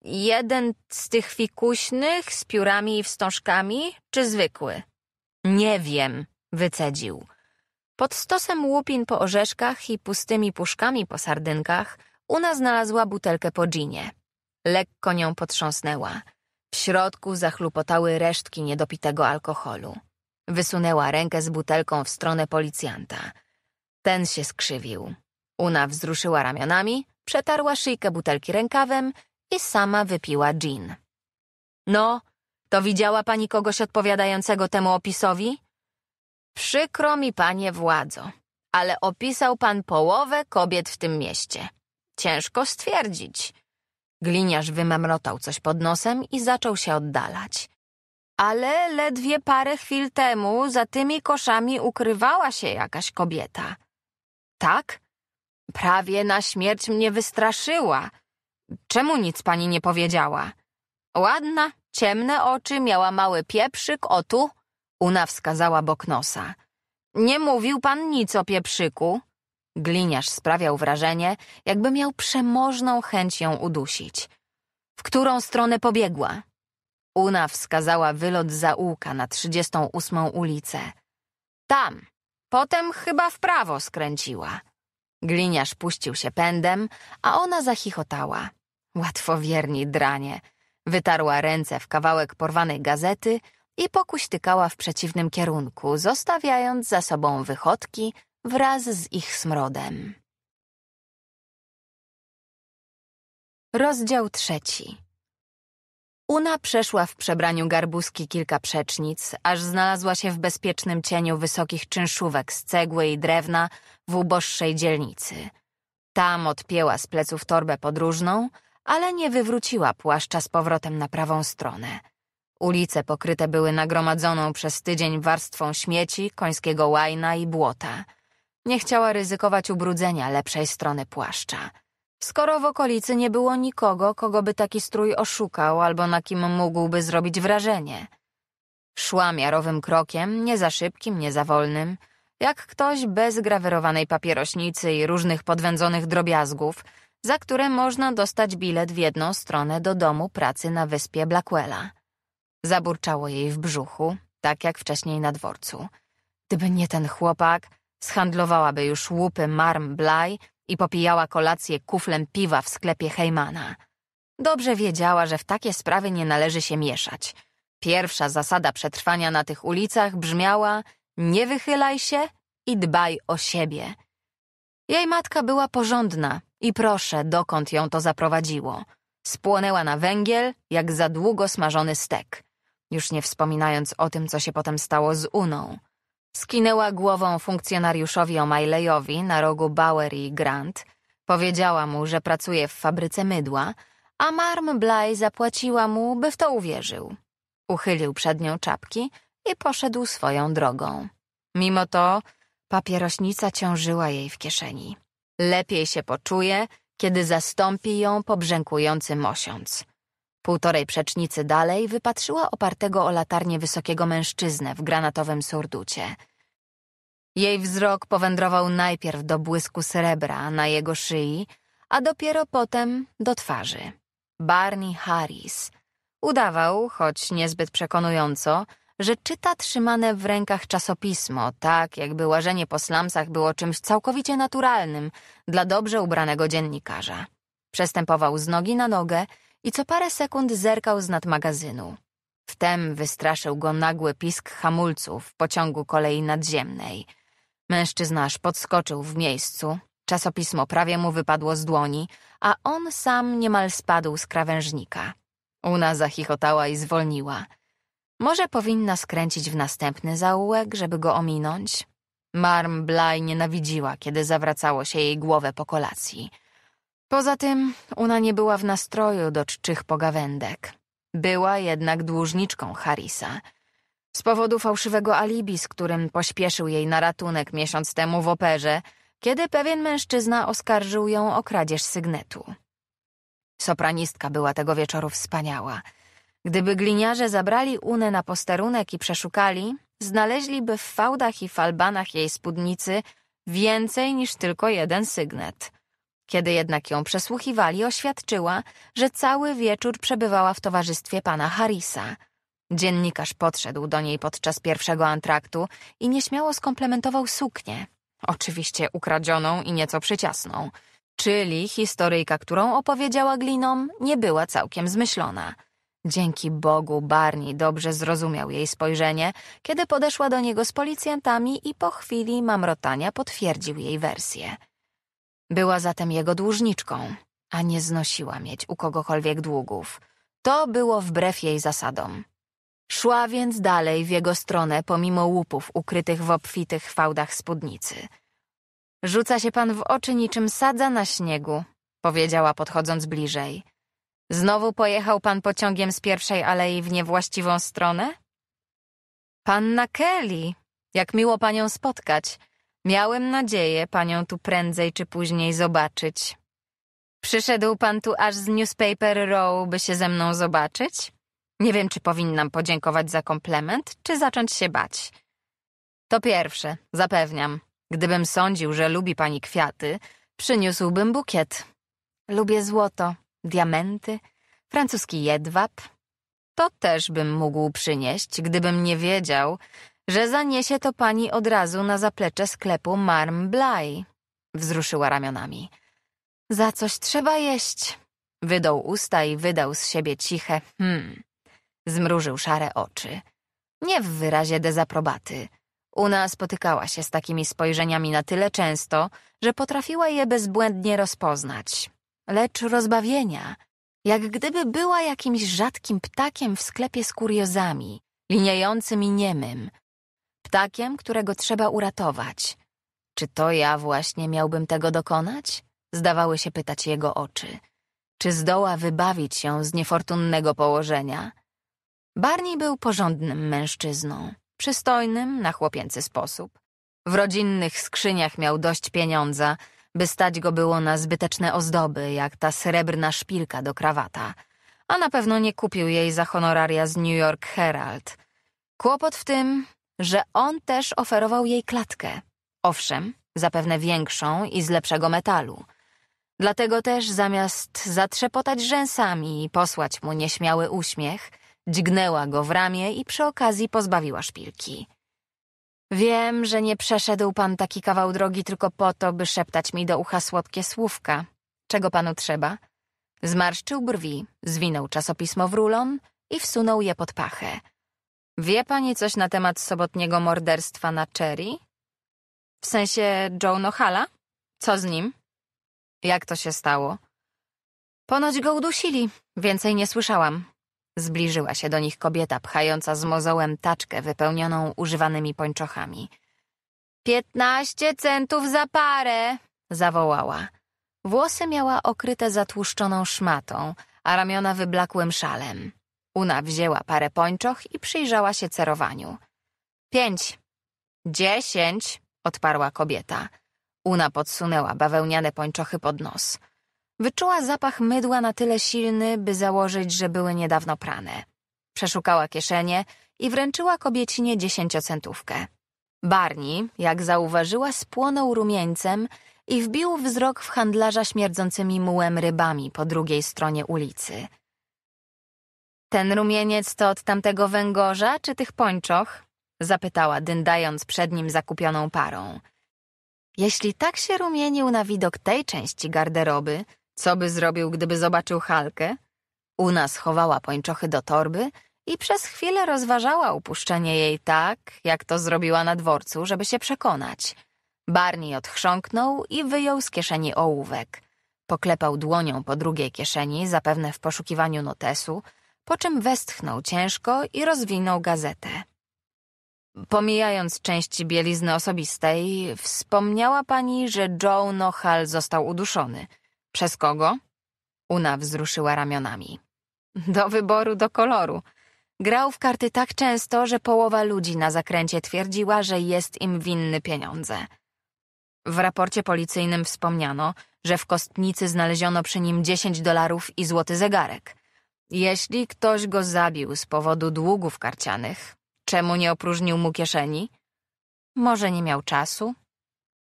Speaker 1: Jeden z tych fikuśnych, z piórami i wstążkami, czy zwykły? Nie wiem, wycedził. Pod stosem łupin po orzeszkach i pustymi puszkami po sardynkach Una znalazła butelkę po ginie. Lekko nią potrząsnęła. W środku zachlupotały resztki niedopitego alkoholu. Wysunęła rękę z butelką w stronę policjanta. Ten się skrzywił. Una wzruszyła ramionami, przetarła szyjkę butelki rękawem i sama wypiła gin. No, to widziała pani kogoś odpowiadającego temu opisowi? Przykro mi, panie władzo, ale opisał pan połowę kobiet w tym mieście. Ciężko stwierdzić, Gliniarz wymemrotał coś pod nosem i zaczął się oddalać. Ale ledwie parę chwil temu za tymi koszami ukrywała się jakaś kobieta. Tak? Prawie na śmierć mnie wystraszyła. Czemu nic pani nie powiedziała? Ładna, ciemne oczy, miała mały pieprzyk, o tu. Una wskazała bok nosa. Nie mówił pan nic o pieprzyku. Gliniarz sprawiał wrażenie, jakby miał przemożną chęć ją udusić. W którą stronę pobiegła? Una wskazała wylot za ułka na 38 ulicę. Tam. Potem chyba w prawo skręciła. Gliniarz puścił się pędem, a ona zachichotała. Łatwowierni dranie. Wytarła ręce w kawałek porwanej gazety i tykała w przeciwnym kierunku, zostawiając za sobą wychodki, wraz z ich smrodem. Rozdział trzeci. Una przeszła w przebraniu garbuski kilka przecznic, aż znalazła się w bezpiecznym cieniu wysokich czynszówek z cegły i drewna w uboższej dzielnicy. Tam odpięła z pleców torbę podróżną, ale nie wywróciła płaszcza z powrotem na prawą stronę. Ulice pokryte były nagromadzoną przez tydzień warstwą śmieci, końskiego łajna i błota – nie chciała ryzykować ubrudzenia lepszej strony płaszcza. Skoro w okolicy nie było nikogo, kogo by taki strój oszukał albo na kim mógłby zrobić wrażenie. Szła miarowym krokiem, nie za szybkim, nie za wolnym, jak ktoś bez grawerowanej papierośnicy i różnych podwędzonych drobiazgów, za które można dostać bilet w jedną stronę do domu pracy na wyspie Blackwella. Zaburczało jej w brzuchu, tak jak wcześniej na dworcu. Gdyby nie ten chłopak, Schandlowałaby już łupy marm Blaj i popijała kolację kuflem piwa w sklepie Heymana. Dobrze wiedziała, że w takie sprawy nie należy się mieszać. Pierwsza zasada przetrwania na tych ulicach brzmiała nie wychylaj się i dbaj o siebie. Jej matka była porządna i proszę, dokąd ją to zaprowadziło. Spłonęła na węgiel, jak za długo smażony stek. Już nie wspominając o tym, co się potem stało z Uną. Skinęła głową funkcjonariuszowi O'Malley'owi na rogu Bowery i Grant. Powiedziała mu, że pracuje w fabryce mydła, a Marm Bly zapłaciła mu, by w to uwierzył. Uchylił przed nią czapki i poszedł swoją drogą. Mimo to papierośnica ciążyła jej w kieszeni. Lepiej się poczuje, kiedy zastąpi ją pobrzękujący mosiąc. Półtorej przecznicy dalej wypatrzyła opartego o latarnię wysokiego mężczyznę w granatowym surducie. Jej wzrok powędrował najpierw do błysku srebra na jego szyi, a dopiero potem do twarzy. Barney Harris. Udawał, choć niezbyt przekonująco, że czyta trzymane w rękach czasopismo, tak jakby łażenie po slamsach było czymś całkowicie naturalnym dla dobrze ubranego dziennikarza. Przestępował z nogi na nogę i co parę sekund zerkał z nad magazynu. Wtem wystraszył go nagły pisk hamulców w pociągu kolei nadziemnej. Mężczyzna aż podskoczył w miejscu, czasopismo prawie mu wypadło z dłoni, a on sam niemal spadł z krawężnika. Una zachichotała i zwolniła. Może powinna skręcić w następny zaułek, żeby go ominąć? Marm Blaj nienawidziła, kiedy zawracało się jej głowę po kolacji – Poza tym Una nie była w nastroju do czczych pogawędek. Była jednak dłużniczką Harisa. Z powodu fałszywego alibi, z którym pośpieszył jej na ratunek miesiąc temu w operze, kiedy pewien mężczyzna oskarżył ją o kradzież sygnetu. Sopranistka była tego wieczoru wspaniała. Gdyby gliniarze zabrali Unę na posterunek i przeszukali, znaleźliby w fałdach i falbanach jej spódnicy więcej niż tylko jeden sygnet – kiedy jednak ją przesłuchiwali, oświadczyła, że cały wieczór przebywała w towarzystwie pana Harrisa. Dziennikarz podszedł do niej podczas pierwszego antraktu i nieśmiało skomplementował suknię. Oczywiście ukradzioną i nieco przyciasną. Czyli historyjka, którą opowiedziała glinom, nie była całkiem zmyślona. Dzięki Bogu Barney dobrze zrozumiał jej spojrzenie, kiedy podeszła do niego z policjantami i po chwili mamrotania potwierdził jej wersję. Była zatem jego dłużniczką, a nie znosiła mieć u kogokolwiek długów. To było wbrew jej zasadom. Szła więc dalej w jego stronę pomimo łupów ukrytych w obfitych fałdach spódnicy. Rzuca się pan w oczy niczym sadza na śniegu, powiedziała podchodząc bliżej. Znowu pojechał pan pociągiem z pierwszej alei w niewłaściwą stronę? Panna Kelly, jak miło panią spotkać. Miałem nadzieję panią tu prędzej czy później zobaczyć. Przyszedł pan tu aż z Newspaper Row, by się ze mną zobaczyć? Nie wiem, czy powinnam podziękować za komplement, czy zacząć się bać. To pierwsze, zapewniam. Gdybym sądził, że lubi pani kwiaty, przyniósłbym bukiet. Lubię złoto, diamenty, francuski jedwab. To też bym mógł przynieść, gdybym nie wiedział, że zaniesie to pani od razu na zaplecze sklepu Marm Bly. Wzruszyła ramionami. Za coś trzeba jeść. Wydął usta i wydał z siebie ciche hmm. Zmrużył szare oczy. Nie w wyrazie dezaprobaty. Una spotykała się z takimi spojrzeniami na tyle często, że potrafiła je bezbłędnie rozpoznać. Lecz rozbawienia, jak gdyby była jakimś rzadkim ptakiem w sklepie z kuriozami, liniejącym i niemym, ptakiem, którego trzeba uratować. Czy to ja właśnie miałbym tego dokonać? Zdawały się pytać jego oczy. Czy zdoła wybawić się z niefortunnego położenia? Barney był porządnym mężczyzną, przystojnym na chłopięcy sposób. W rodzinnych skrzyniach miał dość pieniądza, by stać go było na zbyteczne ozdoby, jak ta srebrna szpilka do krawata, a na pewno nie kupił jej za honoraria z New York Herald. Kłopot w tym, że on też oferował jej klatkę. Owszem, zapewne większą i z lepszego metalu. Dlatego też zamiast zatrzepotać rzęsami i posłać mu nieśmiały uśmiech, dźgnęła go w ramię i przy okazji pozbawiła szpilki. Wiem, że nie przeszedł pan taki kawał drogi tylko po to, by szeptać mi do ucha słodkie słówka. Czego panu trzeba? Zmarszczył brwi, zwinął czasopismo w rulon i wsunął je pod pachę. Wie pani coś na temat sobotniego morderstwa na Cherry? W sensie Joe O'Hala? Co z nim? Jak to się stało? Ponoć go udusili, więcej nie słyszałam. Zbliżyła się do nich kobieta pchająca z mozołem taczkę wypełnioną używanymi pończochami. Piętnaście centów za parę! zawołała. Włosy miała okryte zatłuszczoną szmatą, a ramiona wyblakłym szalem. Una wzięła parę pończoch i przyjrzała się cerowaniu. Pięć. Dziesięć, odparła kobieta. Una podsunęła bawełniane pończochy pod nos. Wyczuła zapach mydła na tyle silny, by założyć, że były niedawno prane. Przeszukała kieszenie i wręczyła kobiecinie dziesięciocentówkę. Barni, jak zauważyła, spłonął rumieńcem i wbił wzrok w handlarza śmierdzącymi mułem rybami po drugiej stronie ulicy – ten rumieniec to od tamtego węgorza czy tych pończoch? Zapytała, dyndając przed nim zakupioną parą. Jeśli tak się rumienił na widok tej części garderoby, co by zrobił, gdyby zobaczył Halkę? nas chowała pończochy do torby i przez chwilę rozważała upuszczenie jej tak, jak to zrobiła na dworcu, żeby się przekonać. Barney odchrząknął i wyjął z kieszeni ołówek. Poklepał dłonią po drugiej kieszeni, zapewne w poszukiwaniu notesu, po czym westchnął ciężko i rozwinął gazetę. Pomijając część bielizny osobistej, wspomniała pani, że Joe Nohal został uduszony. Przez kogo? Una wzruszyła ramionami. Do wyboru, do koloru. Grał w karty tak często, że połowa ludzi na zakręcie twierdziła, że jest im winny pieniądze. W raporcie policyjnym wspomniano, że w kostnicy znaleziono przy nim 10 dolarów i złoty zegarek. Jeśli ktoś go zabił z powodu długów karcianych, czemu nie opróżnił mu kieszeni? Może nie miał czasu,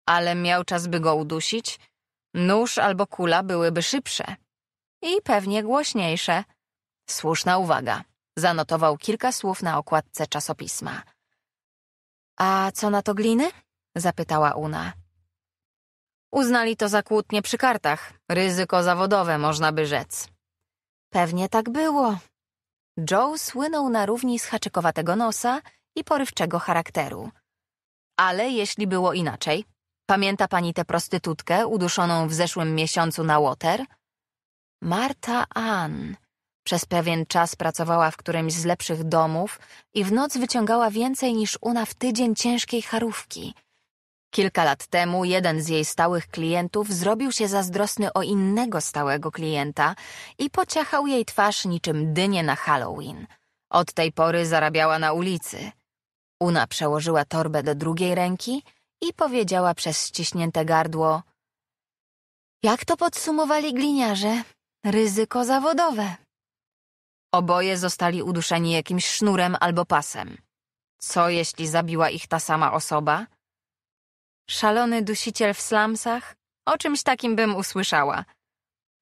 Speaker 1: ale miał czas, by go udusić. Nóż albo kula byłyby szybsze i pewnie głośniejsze. Słuszna uwaga. Zanotował kilka słów na okładce czasopisma. A co na to gliny? zapytała Una. Uznali to za kłótnie przy kartach, ryzyko zawodowe, można by rzec. Pewnie tak było. Joe słynął na równi z haczykowatego nosa i porywczego charakteru. Ale jeśli było inaczej, pamięta pani tę prostytutkę uduszoną w zeszłym miesiącu na Water? Marta Ann. Przez pewien czas pracowała w którymś z lepszych domów i w noc wyciągała więcej niż una w tydzień ciężkiej charówki – Kilka lat temu jeden z jej stałych klientów zrobił się zazdrosny o innego stałego klienta i pociachał jej twarz niczym dynie na Halloween. Od tej pory zarabiała na ulicy. Una przełożyła torbę do drugiej ręki i powiedziała przez ściśnięte gardło: Jak to podsumowali gliniarze? Ryzyko zawodowe. Oboje zostali uduszeni jakimś sznurem albo pasem. Co jeśli zabiła ich ta sama osoba? Szalony dusiciel w slamsach? O czymś takim bym usłyszała.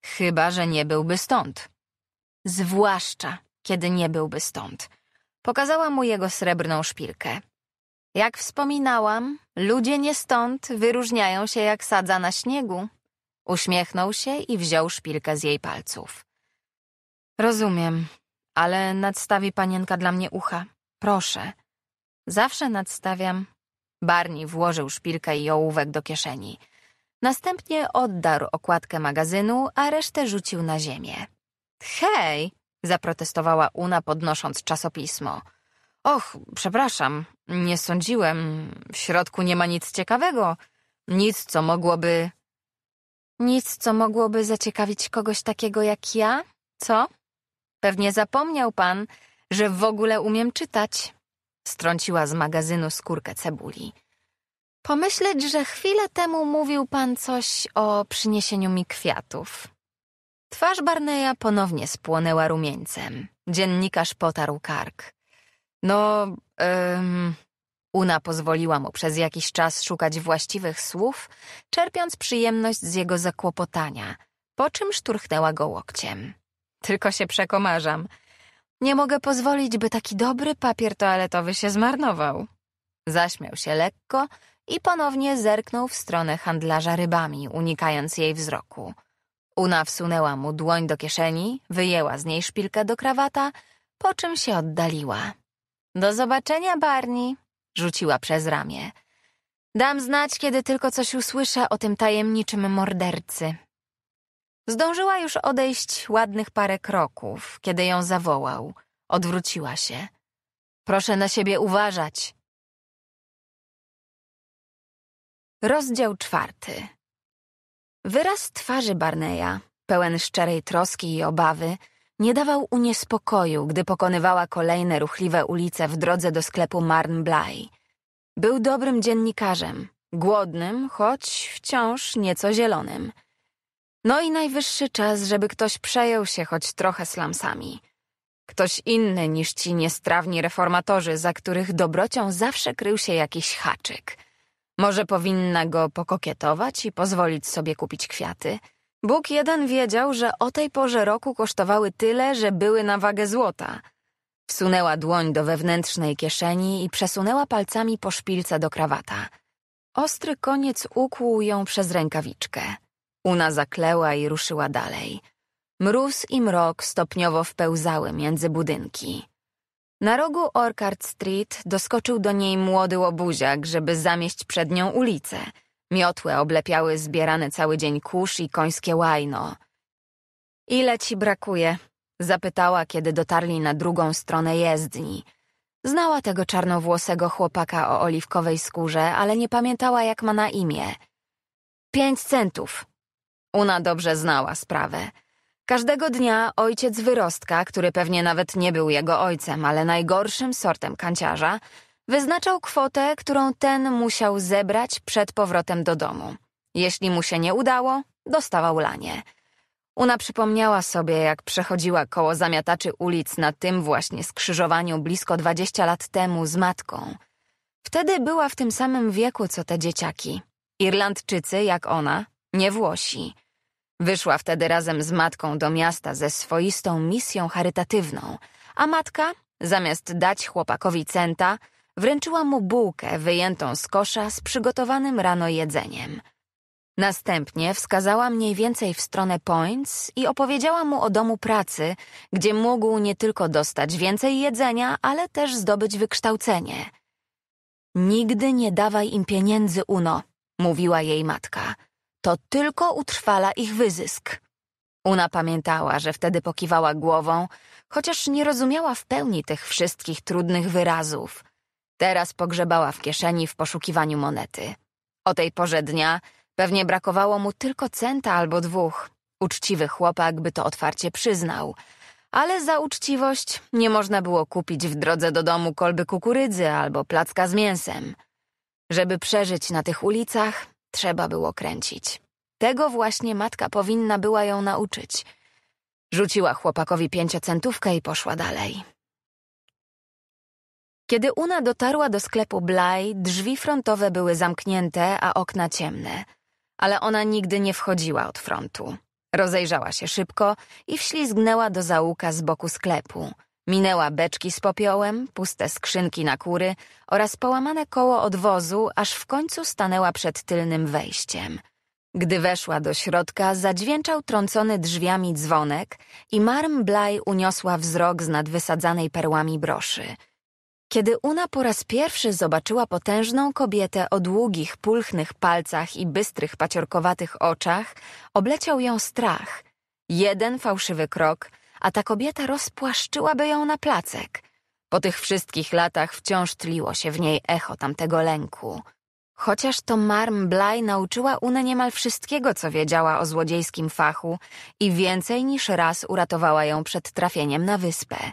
Speaker 1: Chyba, że nie byłby stąd. Zwłaszcza, kiedy nie byłby stąd. Pokazała mu jego srebrną szpilkę. Jak wspominałam, ludzie nie stąd wyróżniają się jak sadza na śniegu. Uśmiechnął się i wziął szpilkę z jej palców. Rozumiem, ale nadstawi panienka dla mnie ucha. Proszę. Zawsze nadstawiam, Barney włożył szpilkę i ołówek do kieszeni. Następnie oddarł okładkę magazynu, a resztę rzucił na ziemię. Hej! zaprotestowała Una, podnosząc czasopismo. Och, przepraszam, nie sądziłem. W środku nie ma nic ciekawego. Nic, co mogłoby. Nic, co mogłoby zaciekawić kogoś takiego jak ja? Co? Pewnie zapomniał pan, że w ogóle umiem czytać. Strąciła z magazynu skórkę cebuli. Pomyśleć, że chwilę temu mówił pan coś o przyniesieniu mi kwiatów. Twarz Barneya ponownie spłonęła rumieńcem. Dziennikarz potarł kark. No, ym... Una pozwoliła mu przez jakiś czas szukać właściwych słów, czerpiąc przyjemność z jego zakłopotania, po czym szturchnęła go łokciem. Tylko się przekomarzam – nie mogę pozwolić, by taki dobry papier toaletowy się zmarnował. Zaśmiał się lekko i ponownie zerknął w stronę handlarza rybami, unikając jej wzroku. Una wsunęła mu dłoń do kieszeni, wyjęła z niej szpilkę do krawata, po czym się oddaliła. Do zobaczenia, Barni, rzuciła przez ramię. Dam znać, kiedy tylko coś usłyszę o tym tajemniczym mordercy. Zdążyła już odejść ładnych parę kroków, kiedy ją zawołał. Odwróciła się. Proszę na siebie uważać. Rozdział czwarty. Wyraz twarzy Barneya, pełen szczerej troski i obawy, nie dawał uniespokoju, gdy pokonywała kolejne ruchliwe ulice w drodze do sklepu Marn Bly. Był dobrym dziennikarzem, głodnym, choć wciąż nieco zielonym – no i najwyższy czas, żeby ktoś przejął się choć trochę slamsami. Ktoś inny niż ci niestrawni reformatorzy, za których dobrocią zawsze krył się jakiś haczyk. Może powinna go pokokietować i pozwolić sobie kupić kwiaty? Bóg jeden wiedział, że o tej porze roku kosztowały tyle, że były na wagę złota. Wsunęła dłoń do wewnętrznej kieszeni i przesunęła palcami po szpilce do krawata. Ostry koniec ukłuł ją przez rękawiczkę. Una zakleła i ruszyła dalej. Mróz i mrok stopniowo wpełzały między budynki. Na rogu Orchard Street doskoczył do niej młody łobuziak, żeby zamieść przed nią ulicę. Miotłe oblepiały zbierane cały dzień kurz i końskie łajno. Ile ci brakuje? Zapytała, kiedy dotarli na drugą stronę jezdni. Znała tego czarnowłosego chłopaka o oliwkowej skórze, ale nie pamiętała, jak ma na imię. Pięć centów, Una dobrze znała sprawę. Każdego dnia ojciec wyrostka, który pewnie nawet nie był jego ojcem, ale najgorszym sortem kanciarza, wyznaczał kwotę, którą ten musiał zebrać przed powrotem do domu. Jeśli mu się nie udało, dostawał lanie. Una przypomniała sobie, jak przechodziła koło zamiataczy ulic na tym właśnie skrzyżowaniu blisko 20 lat temu z matką. Wtedy była w tym samym wieku co te dzieciaki. Irlandczycy, jak ona, nie Włosi. Wyszła wtedy razem z matką do miasta ze swoistą misją charytatywną, a matka, zamiast dać chłopakowi centa, wręczyła mu bułkę wyjętą z kosza z przygotowanym rano jedzeniem. Następnie wskazała mniej więcej w stronę Points i opowiedziała mu o domu pracy, gdzie mógł nie tylko dostać więcej jedzenia, ale też zdobyć wykształcenie. Nigdy nie dawaj im pieniędzy, Uno, mówiła jej matka to tylko utrwala ich wyzysk. Una pamiętała, że wtedy pokiwała głową, chociaż nie rozumiała w pełni tych wszystkich trudnych wyrazów. Teraz pogrzebała w kieszeni w poszukiwaniu monety. O tej porze dnia pewnie brakowało mu tylko centa albo dwóch. Uczciwy chłopak by to otwarcie przyznał. Ale za uczciwość nie można było kupić w drodze do domu kolby kukurydzy albo placka z mięsem. Żeby przeżyć na tych ulicach, Trzeba było kręcić. Tego właśnie matka powinna była ją nauczyć. Rzuciła chłopakowi pięciocentówkę i poszła dalej. Kiedy Una dotarła do sklepu Blaj, drzwi frontowe były zamknięte, a okna ciemne. Ale ona nigdy nie wchodziła od frontu. Rozejrzała się szybko i wślizgnęła do załuka z boku sklepu – Minęła beczki z popiołem, puste skrzynki na kury oraz połamane koło odwozu, aż w końcu stanęła przed tylnym wejściem. Gdy weszła do środka, zadźwięczał trącony drzwiami dzwonek i Marm Blaj uniosła wzrok z nad wysadzanej perłami broszy. Kiedy Una po raz pierwszy zobaczyła potężną kobietę o długich, pulchnych palcach i bystrych, paciorkowatych oczach, obleciał ją strach. Jeden fałszywy krok – a ta kobieta rozpłaszczyłaby ją na placek. Po tych wszystkich latach wciąż tliło się w niej echo tamtego lęku. Chociaż to Marm Bly nauczyła Unę niemal wszystkiego, co wiedziała o złodziejskim fachu i więcej niż raz uratowała ją przed trafieniem na wyspę.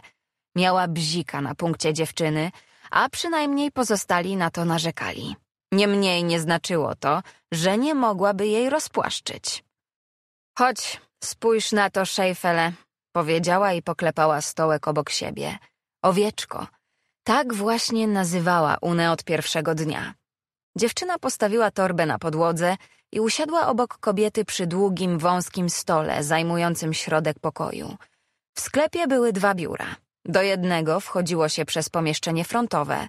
Speaker 1: Miała bzika na punkcie dziewczyny, a przynajmniej pozostali na to narzekali. Niemniej nie znaczyło to, że nie mogłaby jej rozpłaszczyć. Chodź, spójrz na to, Szejfele, Powiedziała i poklepała stołek obok siebie. Owieczko. Tak właśnie nazywała Unę od pierwszego dnia. Dziewczyna postawiła torbę na podłodze i usiadła obok kobiety przy długim, wąskim stole zajmującym środek pokoju. W sklepie były dwa biura. Do jednego wchodziło się przez pomieszczenie frontowe.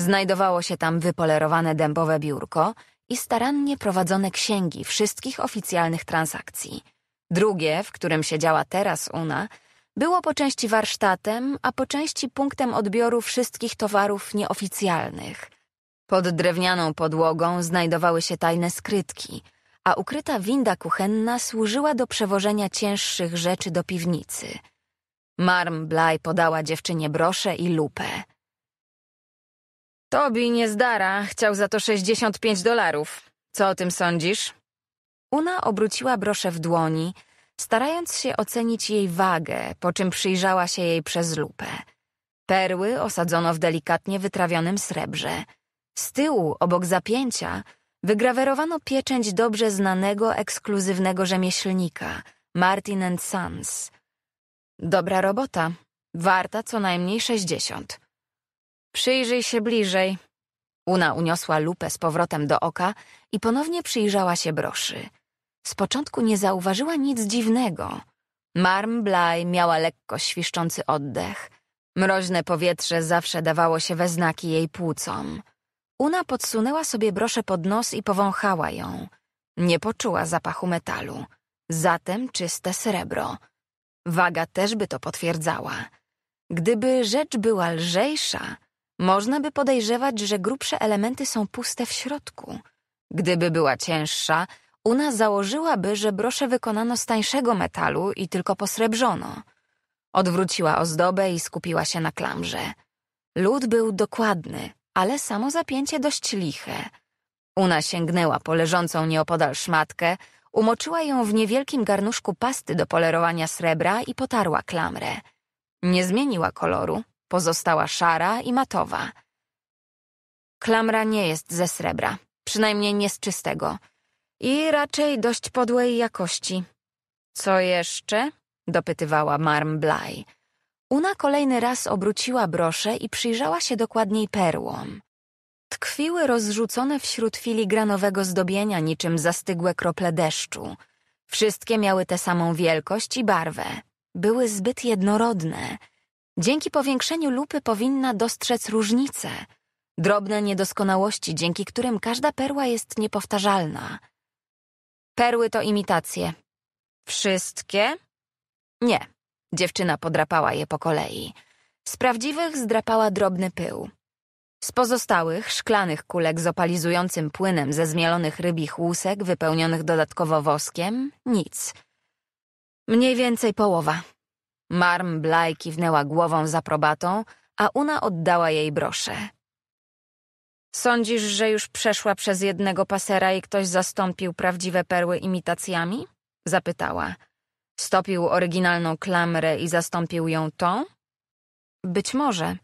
Speaker 1: Znajdowało się tam wypolerowane dębowe biurko i starannie prowadzone księgi wszystkich oficjalnych transakcji – Drugie, w którym siedziała teraz Una, było po części warsztatem, a po części punktem odbioru wszystkich towarów nieoficjalnych. Pod drewnianą podłogą znajdowały się tajne skrytki, a ukryta winda kuchenna służyła do przewożenia cięższych rzeczy do piwnicy. Marm Blaj podała dziewczynie brosze i lupę. Tobi nie zdara, chciał za to 65 dolarów. Co o tym sądzisz? Una obróciła broszę w dłoni, starając się ocenić jej wagę, po czym przyjrzała się jej przez lupę. Perły osadzono w delikatnie wytrawionym srebrze. Z tyłu, obok zapięcia, wygrawerowano pieczęć dobrze znanego, ekskluzywnego rzemieślnika, Martin Sons. Dobra robota, warta co najmniej sześćdziesiąt. Przyjrzyj się bliżej. Una uniosła lupę z powrotem do oka i ponownie przyjrzała się broszy. Z początku nie zauważyła nic dziwnego. Marm Blaj miała lekko świszczący oddech. Mroźne powietrze zawsze dawało się we znaki jej płucom. Una podsunęła sobie broszę pod nos i powąchała ją. Nie poczuła zapachu metalu. Zatem czyste srebro. Waga też by to potwierdzała. Gdyby rzecz była lżejsza, można by podejrzewać, że grubsze elementy są puste w środku. Gdyby była cięższa, Una założyłaby, że brosze wykonano z tańszego metalu i tylko posrebrzono. Odwróciła ozdobę i skupiła się na klamrze. Lud był dokładny, ale samo zapięcie dość liche. Una sięgnęła po leżącą nieopodal szmatkę, umoczyła ją w niewielkim garnuszku pasty do polerowania srebra i potarła klamrę. Nie zmieniła koloru, pozostała szara i matowa. Klamra nie jest ze srebra, przynajmniej nie z czystego – i raczej dość podłej jakości. Co jeszcze? dopytywała Marm Bly. Una kolejny raz obróciła brosze i przyjrzała się dokładniej perłom. Tkwiły rozrzucone wśród filigranowego zdobienia niczym zastygłe krople deszczu. Wszystkie miały tę samą wielkość i barwę. Były zbyt jednorodne. Dzięki powiększeniu lupy powinna dostrzec różnice. Drobne niedoskonałości, dzięki którym każda perła jest niepowtarzalna – Perły to imitacje. Wszystkie? Nie. Dziewczyna podrapała je po kolei. Z prawdziwych zdrapała drobny pył. Z pozostałych, szklanych kulek z opalizującym płynem ze zmielonych rybich łusek, wypełnionych dodatkowo woskiem, nic. Mniej więcej połowa. Marm Blaj kiwnęła głową z aprobatą, a Una oddała jej brosze. Sądzisz, że już przeszła przez jednego pasera i ktoś zastąpił prawdziwe perły imitacjami? Zapytała. Stopił oryginalną klamrę i zastąpił ją tą? Być może.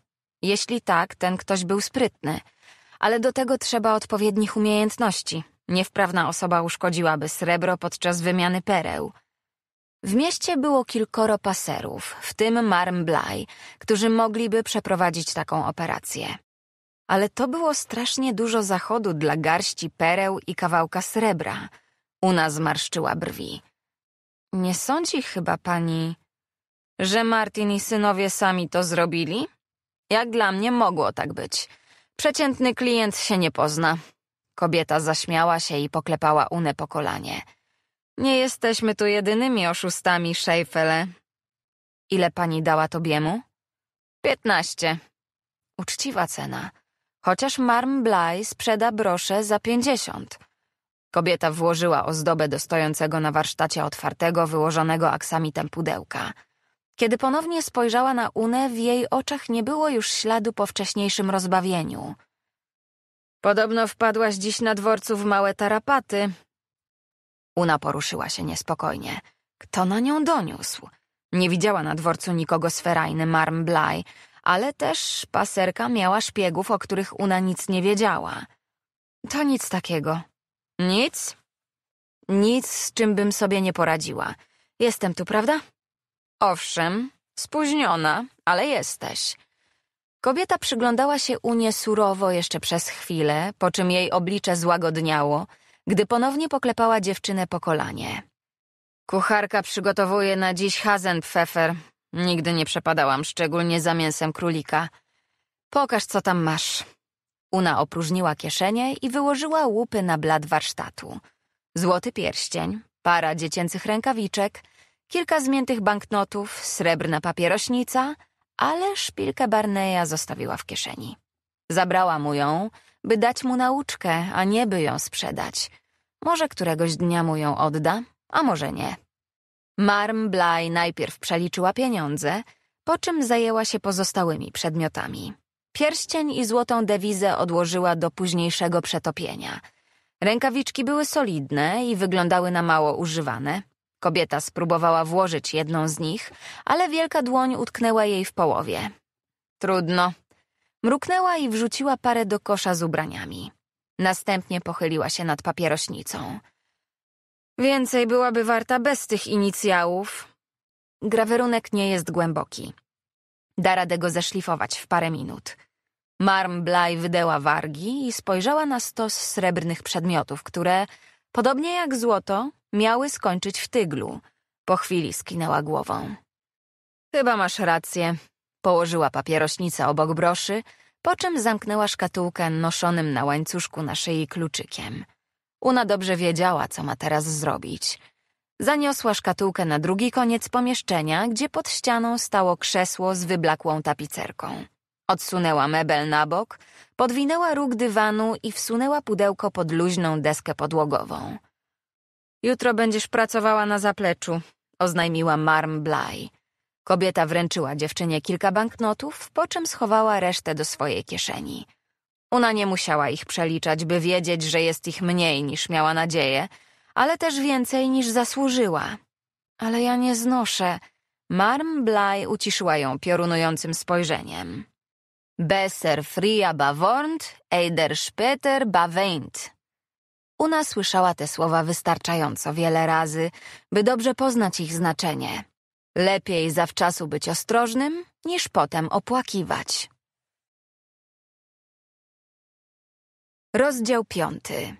Speaker 1: Jeśli tak, ten ktoś był sprytny. Ale do tego trzeba odpowiednich umiejętności. Niewprawna osoba uszkodziłaby srebro podczas wymiany pereł. W mieście było kilkoro paserów, w tym Marm Bly, którzy mogliby przeprowadzić taką operację ale to było strasznie dużo zachodu dla garści pereł i kawałka srebra. Una zmarszczyła brwi. Nie sądzi chyba pani, że Martin i synowie sami to zrobili? Jak dla mnie mogło tak być. Przeciętny klient się nie pozna. Kobieta zaśmiała się i poklepała Unę po kolanie. Nie jesteśmy tu jedynymi oszustami, Szejfele. Ile pani dała tobiemu? Piętnaście. Uczciwa cena chociaż Marm sprzeda brosze za pięćdziesiąt. Kobieta włożyła ozdobę do stojącego na warsztacie otwartego, wyłożonego aksamitem pudełka. Kiedy ponownie spojrzała na Unę, w jej oczach nie było już śladu po wcześniejszym rozbawieniu. Podobno wpadłaś dziś na dworcu w małe tarapaty. Una poruszyła się niespokojnie. Kto na nią doniósł? Nie widziała na dworcu nikogo sferajny ferajny Marm Bly, ale też paserka miała szpiegów, o których Una nic nie wiedziała. To nic takiego. Nic? Nic, z czym bym sobie nie poradziła. Jestem tu, prawda? Owszem, spóźniona, ale jesteś. Kobieta przyglądała się Unie surowo jeszcze przez chwilę, po czym jej oblicze złagodniało, gdy ponownie poklepała dziewczynę po kolanie. Kucharka przygotowuje na dziś hazenpfeffer, Nigdy nie przepadałam, szczególnie za mięsem królika. Pokaż, co tam masz. Una opróżniła kieszenie i wyłożyła łupy na blad warsztatu. Złoty pierścień, para dziecięcych rękawiczek, kilka zmiętych banknotów, srebrna papierośnica, ale szpilkę Barneya zostawiła w kieszeni. Zabrała mu ją, by dać mu nauczkę, a nie by ją sprzedać. Może któregoś dnia mu ją odda, a może nie. Marm Bly najpierw przeliczyła pieniądze, po czym zajęła się pozostałymi przedmiotami. Pierścień i złotą dewizę odłożyła do późniejszego przetopienia. Rękawiczki były solidne i wyglądały na mało używane. Kobieta spróbowała włożyć jedną z nich, ale wielka dłoń utknęła jej w połowie. Trudno. Mruknęła i wrzuciła parę do kosza z ubraniami. Następnie pochyliła się nad papierośnicą. Więcej byłaby warta bez tych inicjałów. Grawerunek nie jest głęboki. Da radę go zeszlifować w parę minut. Marm Blaj wydeła wargi i spojrzała na stos srebrnych przedmiotów, które, podobnie jak złoto, miały skończyć w tyglu. Po chwili skinęła głową. Chyba masz rację. Położyła papierośnica obok broszy, po czym zamknęła szkatułkę noszonym na łańcuszku na szyi kluczykiem. Una dobrze wiedziała, co ma teraz zrobić. Zaniosła szkatułkę na drugi koniec pomieszczenia, gdzie pod ścianą stało krzesło z wyblakłą tapicerką. Odsunęła mebel na bok, podwinęła róg dywanu i wsunęła pudełko pod luźną deskę podłogową. Jutro będziesz pracowała na zapleczu, oznajmiła Marm Bly. Kobieta wręczyła dziewczynie kilka banknotów, po czym schowała resztę do swojej kieszeni. Una nie musiała ich przeliczać, by wiedzieć, że jest ich mniej niż miała nadzieję, ale też więcej niż zasłużyła. Ale ja nie znoszę. Marm Blaj uciszyła ją piorunującym spojrzeniem. Besser fria bawornt, eider später baweint. Una słyszała te słowa wystarczająco wiele razy, by dobrze poznać ich znaczenie. Lepiej zawczasu być ostrożnym, niż potem opłakiwać. Rozdział piąty.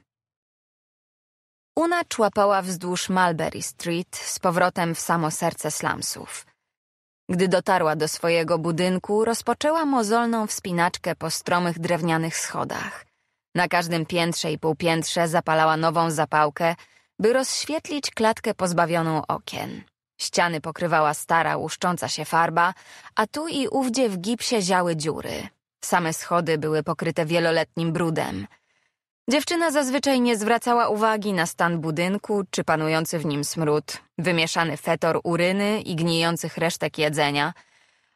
Speaker 1: Una człapała wzdłuż Mulberry Street z powrotem w samo serce slumsów. Gdy dotarła do swojego budynku, rozpoczęła mozolną wspinaczkę po stromych drewnianych schodach. Na każdym piętrze i półpiętrze zapalała nową zapałkę, by rozświetlić klatkę pozbawioną okien. Ściany pokrywała stara, łuszcząca się farba, a tu i ówdzie w gipsie ziały dziury. Same schody były pokryte wieloletnim brudem – Dziewczyna zazwyczaj nie zwracała uwagi na stan budynku czy panujący w nim smród, wymieszany fetor uryny i gnijących resztek jedzenia,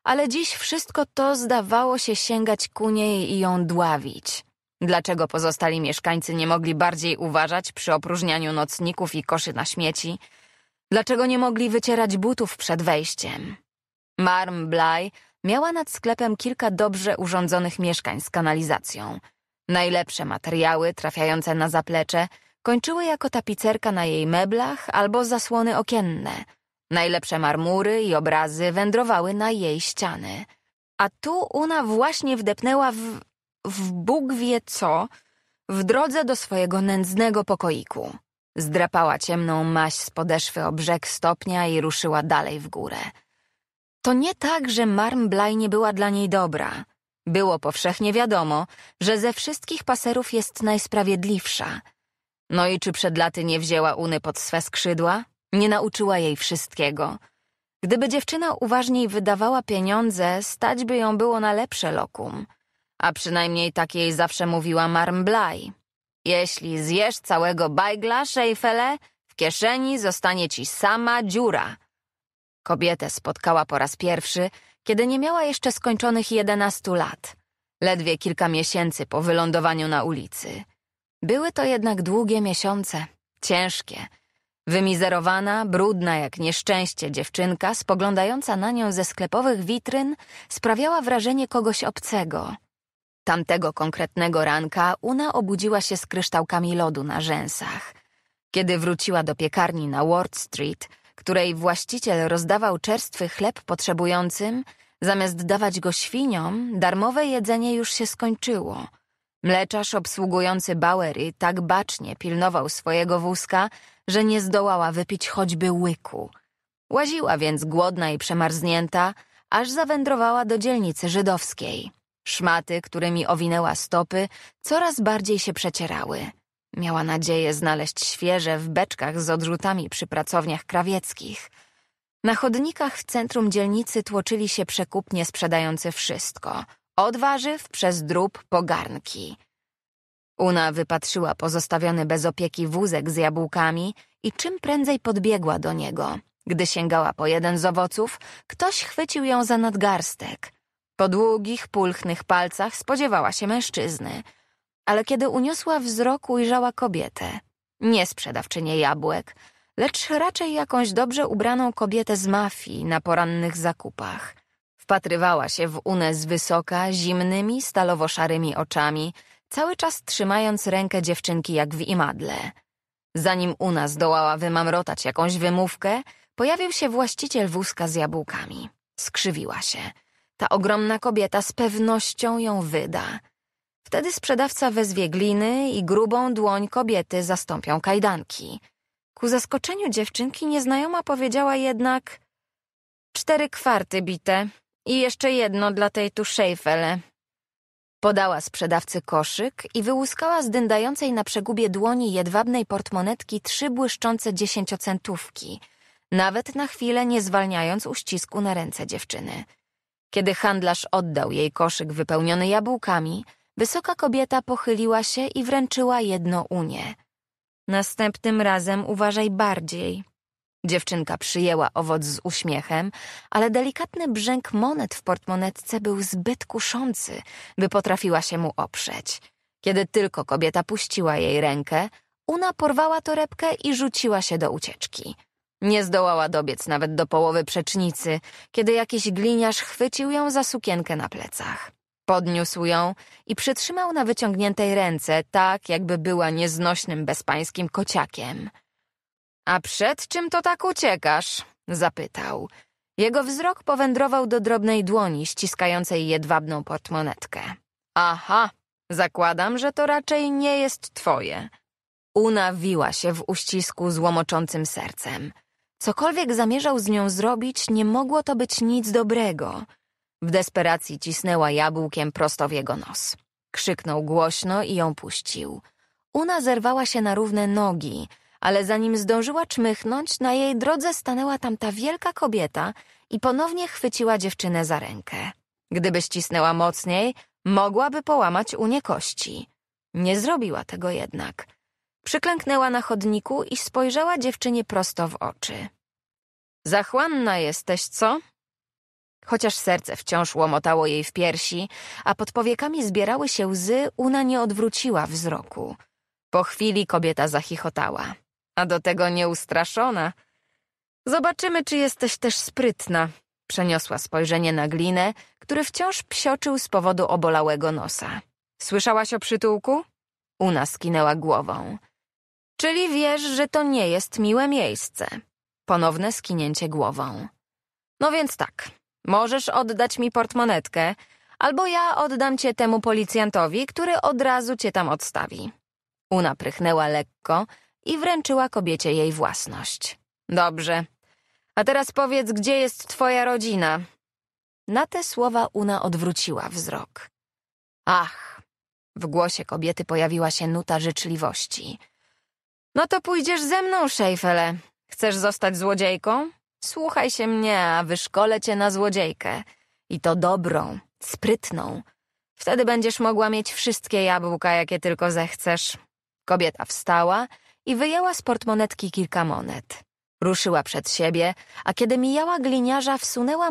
Speaker 1: ale dziś wszystko to zdawało się sięgać ku niej i ją dławić. Dlaczego pozostali mieszkańcy nie mogli bardziej uważać przy opróżnianiu nocników i koszy na śmieci? Dlaczego nie mogli wycierać butów przed wejściem? Marm Bly miała nad sklepem kilka dobrze urządzonych mieszkań z kanalizacją – Najlepsze materiały trafiające na zaplecze kończyły jako tapicerka na jej meblach albo zasłony okienne. Najlepsze marmury i obrazy wędrowały na jej ściany. A tu Una właśnie wdepnęła w... w Bóg wie co, w drodze do swojego nędznego pokoiku. Zdrapała ciemną maś z podeszwy o brzeg stopnia i ruszyła dalej w górę. To nie tak, że Marm Blaj nie była dla niej dobra. Było powszechnie wiadomo, że ze wszystkich paserów jest najsprawiedliwsza. No i czy przed laty nie wzięła Uny pod swe skrzydła? Nie nauczyła jej wszystkiego. Gdyby dziewczyna uważniej wydawała pieniądze, stać by ją było na lepsze lokum. A przynajmniej tak jej zawsze mówiła Marmblaj. Jeśli zjesz całego bajgla, Szejfele, w kieszeni zostanie ci sama dziura. Kobietę spotkała po raz pierwszy kiedy nie miała jeszcze skończonych 11 lat, ledwie kilka miesięcy po wylądowaniu na ulicy. Były to jednak długie miesiące, ciężkie. Wymizerowana, brudna jak nieszczęście dziewczynka, spoglądająca na nią ze sklepowych witryn, sprawiała wrażenie kogoś obcego. Tamtego konkretnego ranka Una obudziła się z kryształkami lodu na rzęsach. Kiedy wróciła do piekarni na Ward Street, której właściciel rozdawał czerstwy chleb potrzebującym, zamiast dawać go świniom, darmowe jedzenie już się skończyło. Mleczarz obsługujący Bauery tak bacznie pilnował swojego wózka, że nie zdołała wypić choćby łyku. Łaziła więc głodna i przemarznięta, aż zawędrowała do dzielnicy żydowskiej. Szmaty, którymi owinęła stopy, coraz bardziej się przecierały. Miała nadzieję znaleźć świeże w beczkach z odrzutami przy pracowniach krawieckich. Na chodnikach w centrum dzielnicy tłoczyli się przekupnie sprzedający wszystko. Od warzyw przez drób po garnki. Una wypatrzyła pozostawiony bez opieki wózek z jabłkami i czym prędzej podbiegła do niego. Gdy sięgała po jeden z owoców, ktoś chwycił ją za nadgarstek. Po długich, pulchnych palcach spodziewała się mężczyzny – ale kiedy uniosła wzrok, ujrzała kobietę. Nie sprzedawczynię jabłek, lecz raczej jakąś dobrze ubraną kobietę z mafii na porannych zakupach. Wpatrywała się w Unę z wysoka, zimnymi, stalowo-szarymi oczami, cały czas trzymając rękę dziewczynki jak w imadle. Zanim Una zdołała wymamrotać jakąś wymówkę, pojawił się właściciel wózka z jabłkami. Skrzywiła się. Ta ogromna kobieta z pewnością ją wyda. Wtedy sprzedawca wezwie gliny i grubą dłoń kobiety zastąpią kajdanki. Ku zaskoczeniu dziewczynki nieznajoma powiedziała jednak cztery kwarty bite i jeszcze jedno dla tej tu szejfele. Podała sprzedawcy koszyk i wyłuskała z dyndającej na przegubie dłoni jedwabnej portmonetki trzy błyszczące dziesięciocentówki, nawet na chwilę nie zwalniając uścisku na ręce dziewczyny. Kiedy handlarz oddał jej koszyk wypełniony jabłkami – Wysoka kobieta pochyliła się i wręczyła jedno unie. Następnym razem uważaj bardziej. Dziewczynka przyjęła owoc z uśmiechem, ale delikatny brzęk monet w portmonetce był zbyt kuszący, by potrafiła się mu oprzeć. Kiedy tylko kobieta puściła jej rękę, Una porwała torebkę i rzuciła się do ucieczki. Nie zdołała dobiec nawet do połowy przecznicy, kiedy jakiś gliniarz chwycił ją za sukienkę na plecach. Podniósł ją i przytrzymał na wyciągniętej ręce, tak jakby była nieznośnym bezpańskim kociakiem. A przed czym to tak uciekasz? zapytał. Jego wzrok powędrował do drobnej dłoni ściskającej jedwabną portmonetkę. Aha, zakładam, że to raczej nie jest twoje. Unawiła się w uścisku złomoczącym sercem. Cokolwiek zamierzał z nią zrobić, nie mogło to być nic dobrego. W desperacji cisnęła jabłkiem prosto w jego nos. Krzyknął głośno i ją puścił. Una zerwała się na równe nogi, ale zanim zdążyła czmychnąć, na jej drodze stanęła tam ta wielka kobieta i ponownie chwyciła dziewczynę za rękę. Gdyby ścisnęła mocniej, mogłaby połamać Unie kości. Nie zrobiła tego jednak. Przyklęknęła na chodniku i spojrzała dziewczynie prosto w oczy. Zachłanna jesteś, co? Chociaż serce wciąż łomotało jej w piersi, a pod powiekami zbierały się łzy, Una nie odwróciła wzroku. Po chwili kobieta zachichotała. A do tego nieustraszona. Zobaczymy, czy jesteś też sprytna. Przeniosła spojrzenie na glinę, który wciąż psioczył z powodu obolałego nosa. Słyszałaś o przytułku? Una skinęła głową. Czyli wiesz, że to nie jest miłe miejsce. Ponowne skinięcie głową. No więc tak, Możesz oddać mi portmonetkę, albo ja oddam cię temu policjantowi, który od razu cię tam odstawi. Una prychnęła lekko i wręczyła kobiecie jej własność. Dobrze. A teraz powiedz, gdzie jest twoja rodzina? Na te słowa Una odwróciła wzrok. Ach, w głosie kobiety pojawiła się nuta życzliwości. No to pójdziesz ze mną, Szejfele. Chcesz zostać złodziejką? Słuchaj się mnie, a wyszkolę cię na złodziejkę. I to dobrą, sprytną. Wtedy będziesz mogła mieć wszystkie jabłka, jakie tylko zechcesz. Kobieta wstała i wyjęła z portmonetki kilka monet. Ruszyła przed siebie, a kiedy mijała gliniarza, wsunęła mu